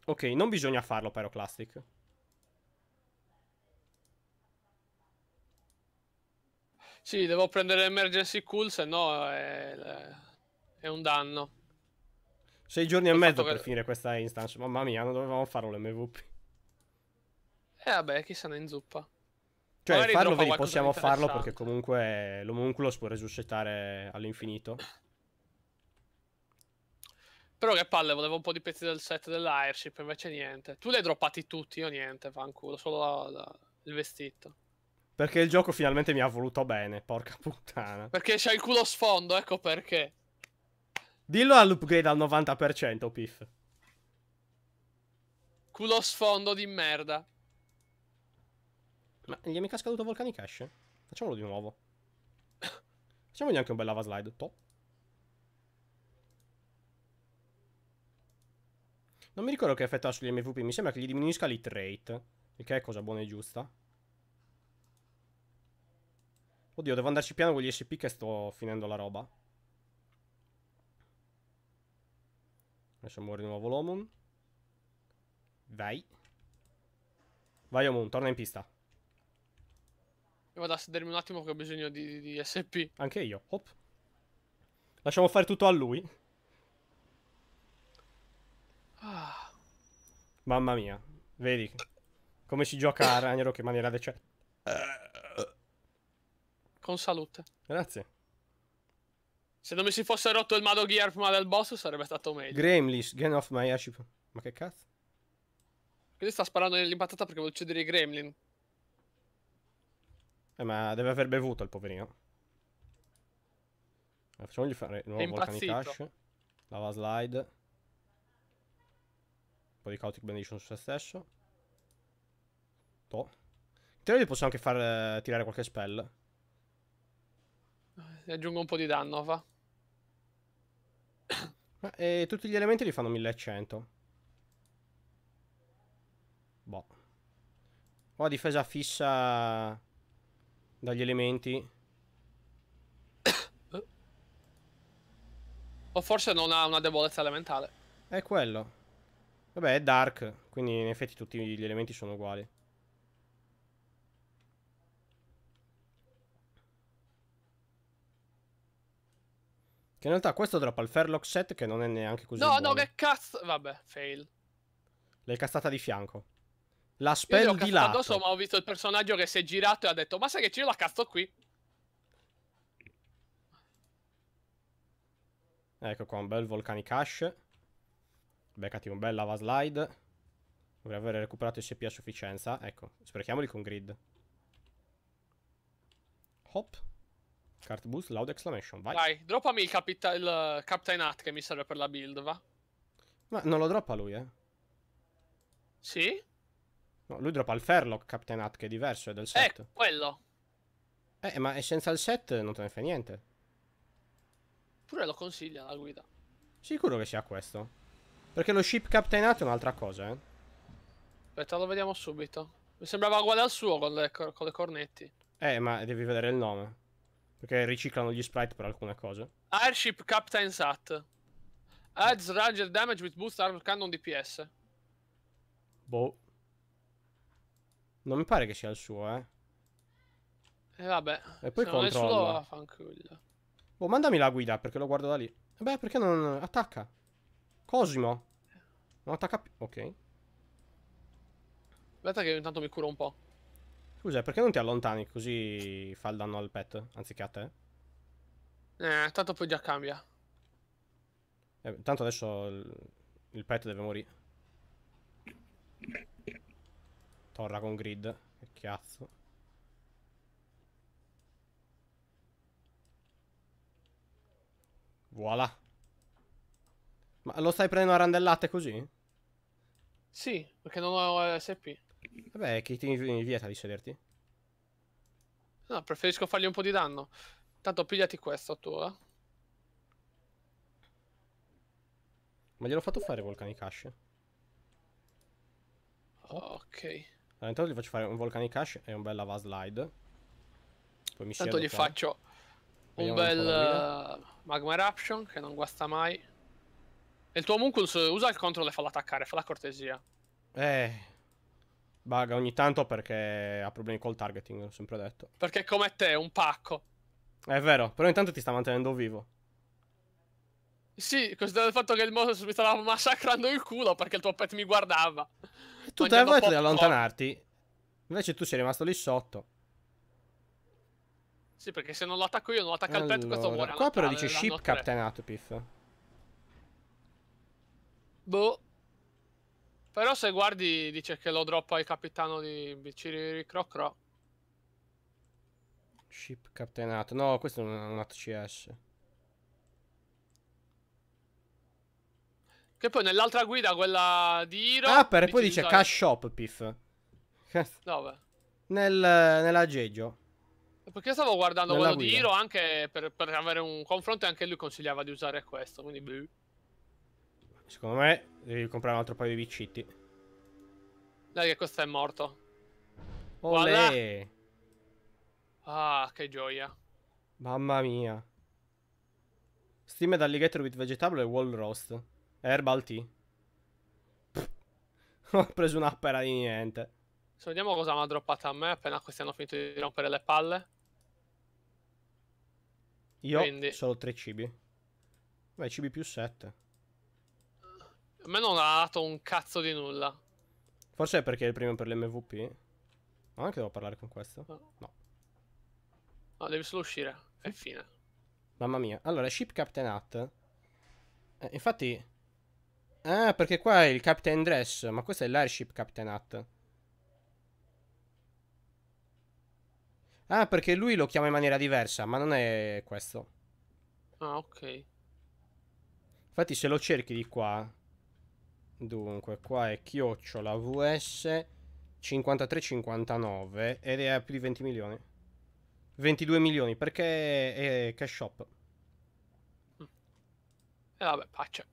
Ok, non bisogna farlo, Pyroclastic. Sì, devo prendere l'emergency cool, se no è... è un danno. Sei giorni e mezzo per che... finire questa instance. Mamma mia, non dovevamo farlo l'MVP. Eh vabbè, chi se ne inzuppa. Cioè, Magari farlo, vedi, possiamo farlo perché comunque l'omunculus può resuscitare all'infinito. Però che palle, volevo un po' di pezzi del set dell'airship, invece niente. Tu li hai droppati tutti, io niente, fanculo, solo la, la, il vestito. Perché il gioco finalmente mi ha voluto bene, porca puttana. Perché c'ha il culo sfondo, ecco perché. Dillo all'upgrade al 90%, Piff. Culo sfondo di merda. Ma gli è mica scaduto Volcanic Ash? Facciamolo di nuovo. Facciamogli anche un bel lava slide. Top. Non mi ricordo che effetto ha sugli MVP. Mi sembra che gli diminuisca l'hit rate. Il che è cosa buona e giusta. Oddio, devo andarci piano con gli SP che sto finendo la roba. Lasciamo muore di nuovo l'Omon. Vai. Vai Omon, torna in pista. Io vado a sedermi un attimo che ho bisogno di, di, di SP. Anche io. Hop. Lasciamo fare tutto a lui. Ah. Mamma mia. Vedi come si gioca a Ragnarok in maniera decente. Con salute. Grazie. Se non mi si fosse rotto il Mado Gear prima del boss sarebbe stato meglio. Gremlins, get off my airship. Ma che cazzo? Quindi sta sparando nell'impattata perché vuole uccidere i gremlin. Eh, ma deve aver bevuto il poverino. Eh, facciamogli fare di nuovo Volcanic Cash. Lava Slide. Un po' di Chaotic Benediction su se stesso. To. In teoria gli possiamo anche far eh, tirare qualche spell. Eh, aggiungo un po' di danno, fa. Ma, eh, tutti gli elementi li fanno 1100. Boh. Ho la difesa fissa dagli elementi. o forse non ha una debolezza elementale. È quello. Vabbè, è dark, quindi in effetti tutti gli elementi sono uguali. Che in realtà questo droppa il Fairlock 7 che non è neanche così No, buono. no, che cazzo... Vabbè, fail. L'hai castata di fianco. La spell di là. addosso, ma ho visto il personaggio che si è girato e ha detto ma sai che ce la cazzo qui? Ecco qua un bel Volcanic Ash. Beccati un bel Lava Slide. Dovrei aver recuperato SP a sufficienza. Ecco, sprechiamoli con Grid. Hop. Cart boost, loud exclamation, vai. Dai, droppami il, capita- il eh, Captain Hat che mi serve per la build, va. Ma non lo droppa lui, eh? Sì? No, lui droppa il Fairlock Captain Hat che è diverso, è del eh, set. Eh, quello. Eh, ma è senza il set non te ne fa niente. Pure lo consiglia la guida. Sicuro che sia questo? Perché lo ship Captain Hat è un'altra cosa, eh? Aspetta, lo vediamo subito. Mi sembrava uguale al suo con le, con le cornetti. Eh, ma devi vedere il nome. Perché riciclano gli sprite per alcune cose. Airship Captain Sat. Adds Ranger Damage with Boost Armor Cannon DPS. Boh. Non mi pare che sia il suo, eh. E eh, vabbè. E poi controlla. boh, mandami la guida perché lo guardo da lì. E eh beh, perché non attacca? Cosimo. Non attacca più. Ok. Aspetta che intanto mi curo un po'. Scusa, perché non ti allontani così fa il danno al pet, anziché a te? Eh, tanto poi già cambia. Eh, tanto adesso il, il pet deve morire. Torra con grid, che cazzo. Voilà. Ma lo stai prendendo a randellate così? Sì, perché non ho eh, SP. Vabbè, che ti vieta di sederti? No, preferisco fargli un po' di danno. Tanto pigliati questo tu, eh. Ma gliel'ho fatto fare Volcanic Ash? Ok. Allora, intanto gli faccio fare un Volcanic Ash e un bel lava slide. Poi mi Tanto gli qua. faccio Vediamo un bel uh, Magma Eruption che non guasta mai. E il tuo Munculus usa il control e falla attaccare, fa la cortesia. Eh, Baga ogni tanto perché ha problemi col targeting, l'ho sempre detto. Perché come te è un pacco. È vero, però intanto ti sta mantenendo vivo. Sì, considerando il fatto che il mostro mi stava massacrando il culo perché il tuo pet mi guardava. E tu te l'hai detto di allontanarti. Invece tu sei rimasto lì sotto. Sì, perché se non lo attacco io, non lo attacca allora, il pet, questo muore. Qua però dice ship Captain Atopif. Boh. Però se guardi dice che lo droppa il capitano di Biciri Crocro. Ship captainato. No, questo non è un HCS. Che poi nell'altra guida, quella di Iro... Ah, per, poi dice cash shop, Piff. Dove? Nel, nell'aggeggio. Perché stavo guardando Nella quello guida. di Iro anche per, per, avere un confronto e anche lui consigliava di usare questo, quindi... Boh. Secondo me devi comprare un altro paio di bicitti. Dai che questo è morto. Olè. Voilà. Ah, che gioia. Mamma mia. Steamed alligator with vegetable e wall roast. Herbal tea. Pff. Ho preso una pera di niente. Se vediamo cosa mi ha droppato a me appena questi hanno finito di rompere le palle. Io Quindi. solo tre cibi. Vai, cibi più sette. A me non ha dato un cazzo di nulla. Forse è perché è il primo per l'MVP. Ma anche devo parlare con questo? No. Ah. No, no devi solo uscire. È fine. Mamma mia. Allora, Ship Captain Hat. Eh, infatti... Ah, perché qua è il Captain Dress. Ma questo è l'Airship Captain Hat. Ah, perché lui lo chiama in maniera diversa, ma non è questo. Ah, ok. Infatti, se lo cerchi di qua, Dunque, qua è chiocciola VS 53,59 ed è a più di 20 milioni. 22 milioni perché è cash shop. E eh, vabbè, pace.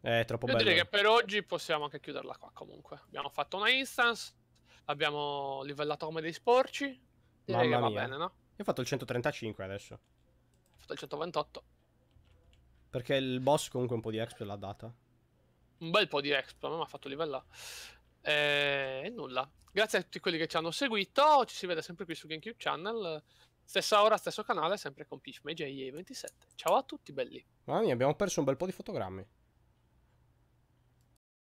È troppo Io bello. direi che per oggi possiamo anche chiuderla qua comunque. Abbiamo fatto una instance, abbiamo livellato come dei sporci. Direi Mamma che va mia. bene, no? Io ho fatto il 135 adesso. Ho fatto il 128. Perché il boss comunque un po' di exp l'ha data un bel po' di expo, ma ha fatto livello livellare. Eh, e eh, nulla. Grazie a tutti quelli che ci hanno seguito. Ci si vede sempre qui su GameCube Channel. Stessa ora, stesso canale, sempre con PitchMage 27 Ciao a tutti, belli. Mamma mia, abbiamo perso un bel po' di fotogrammi.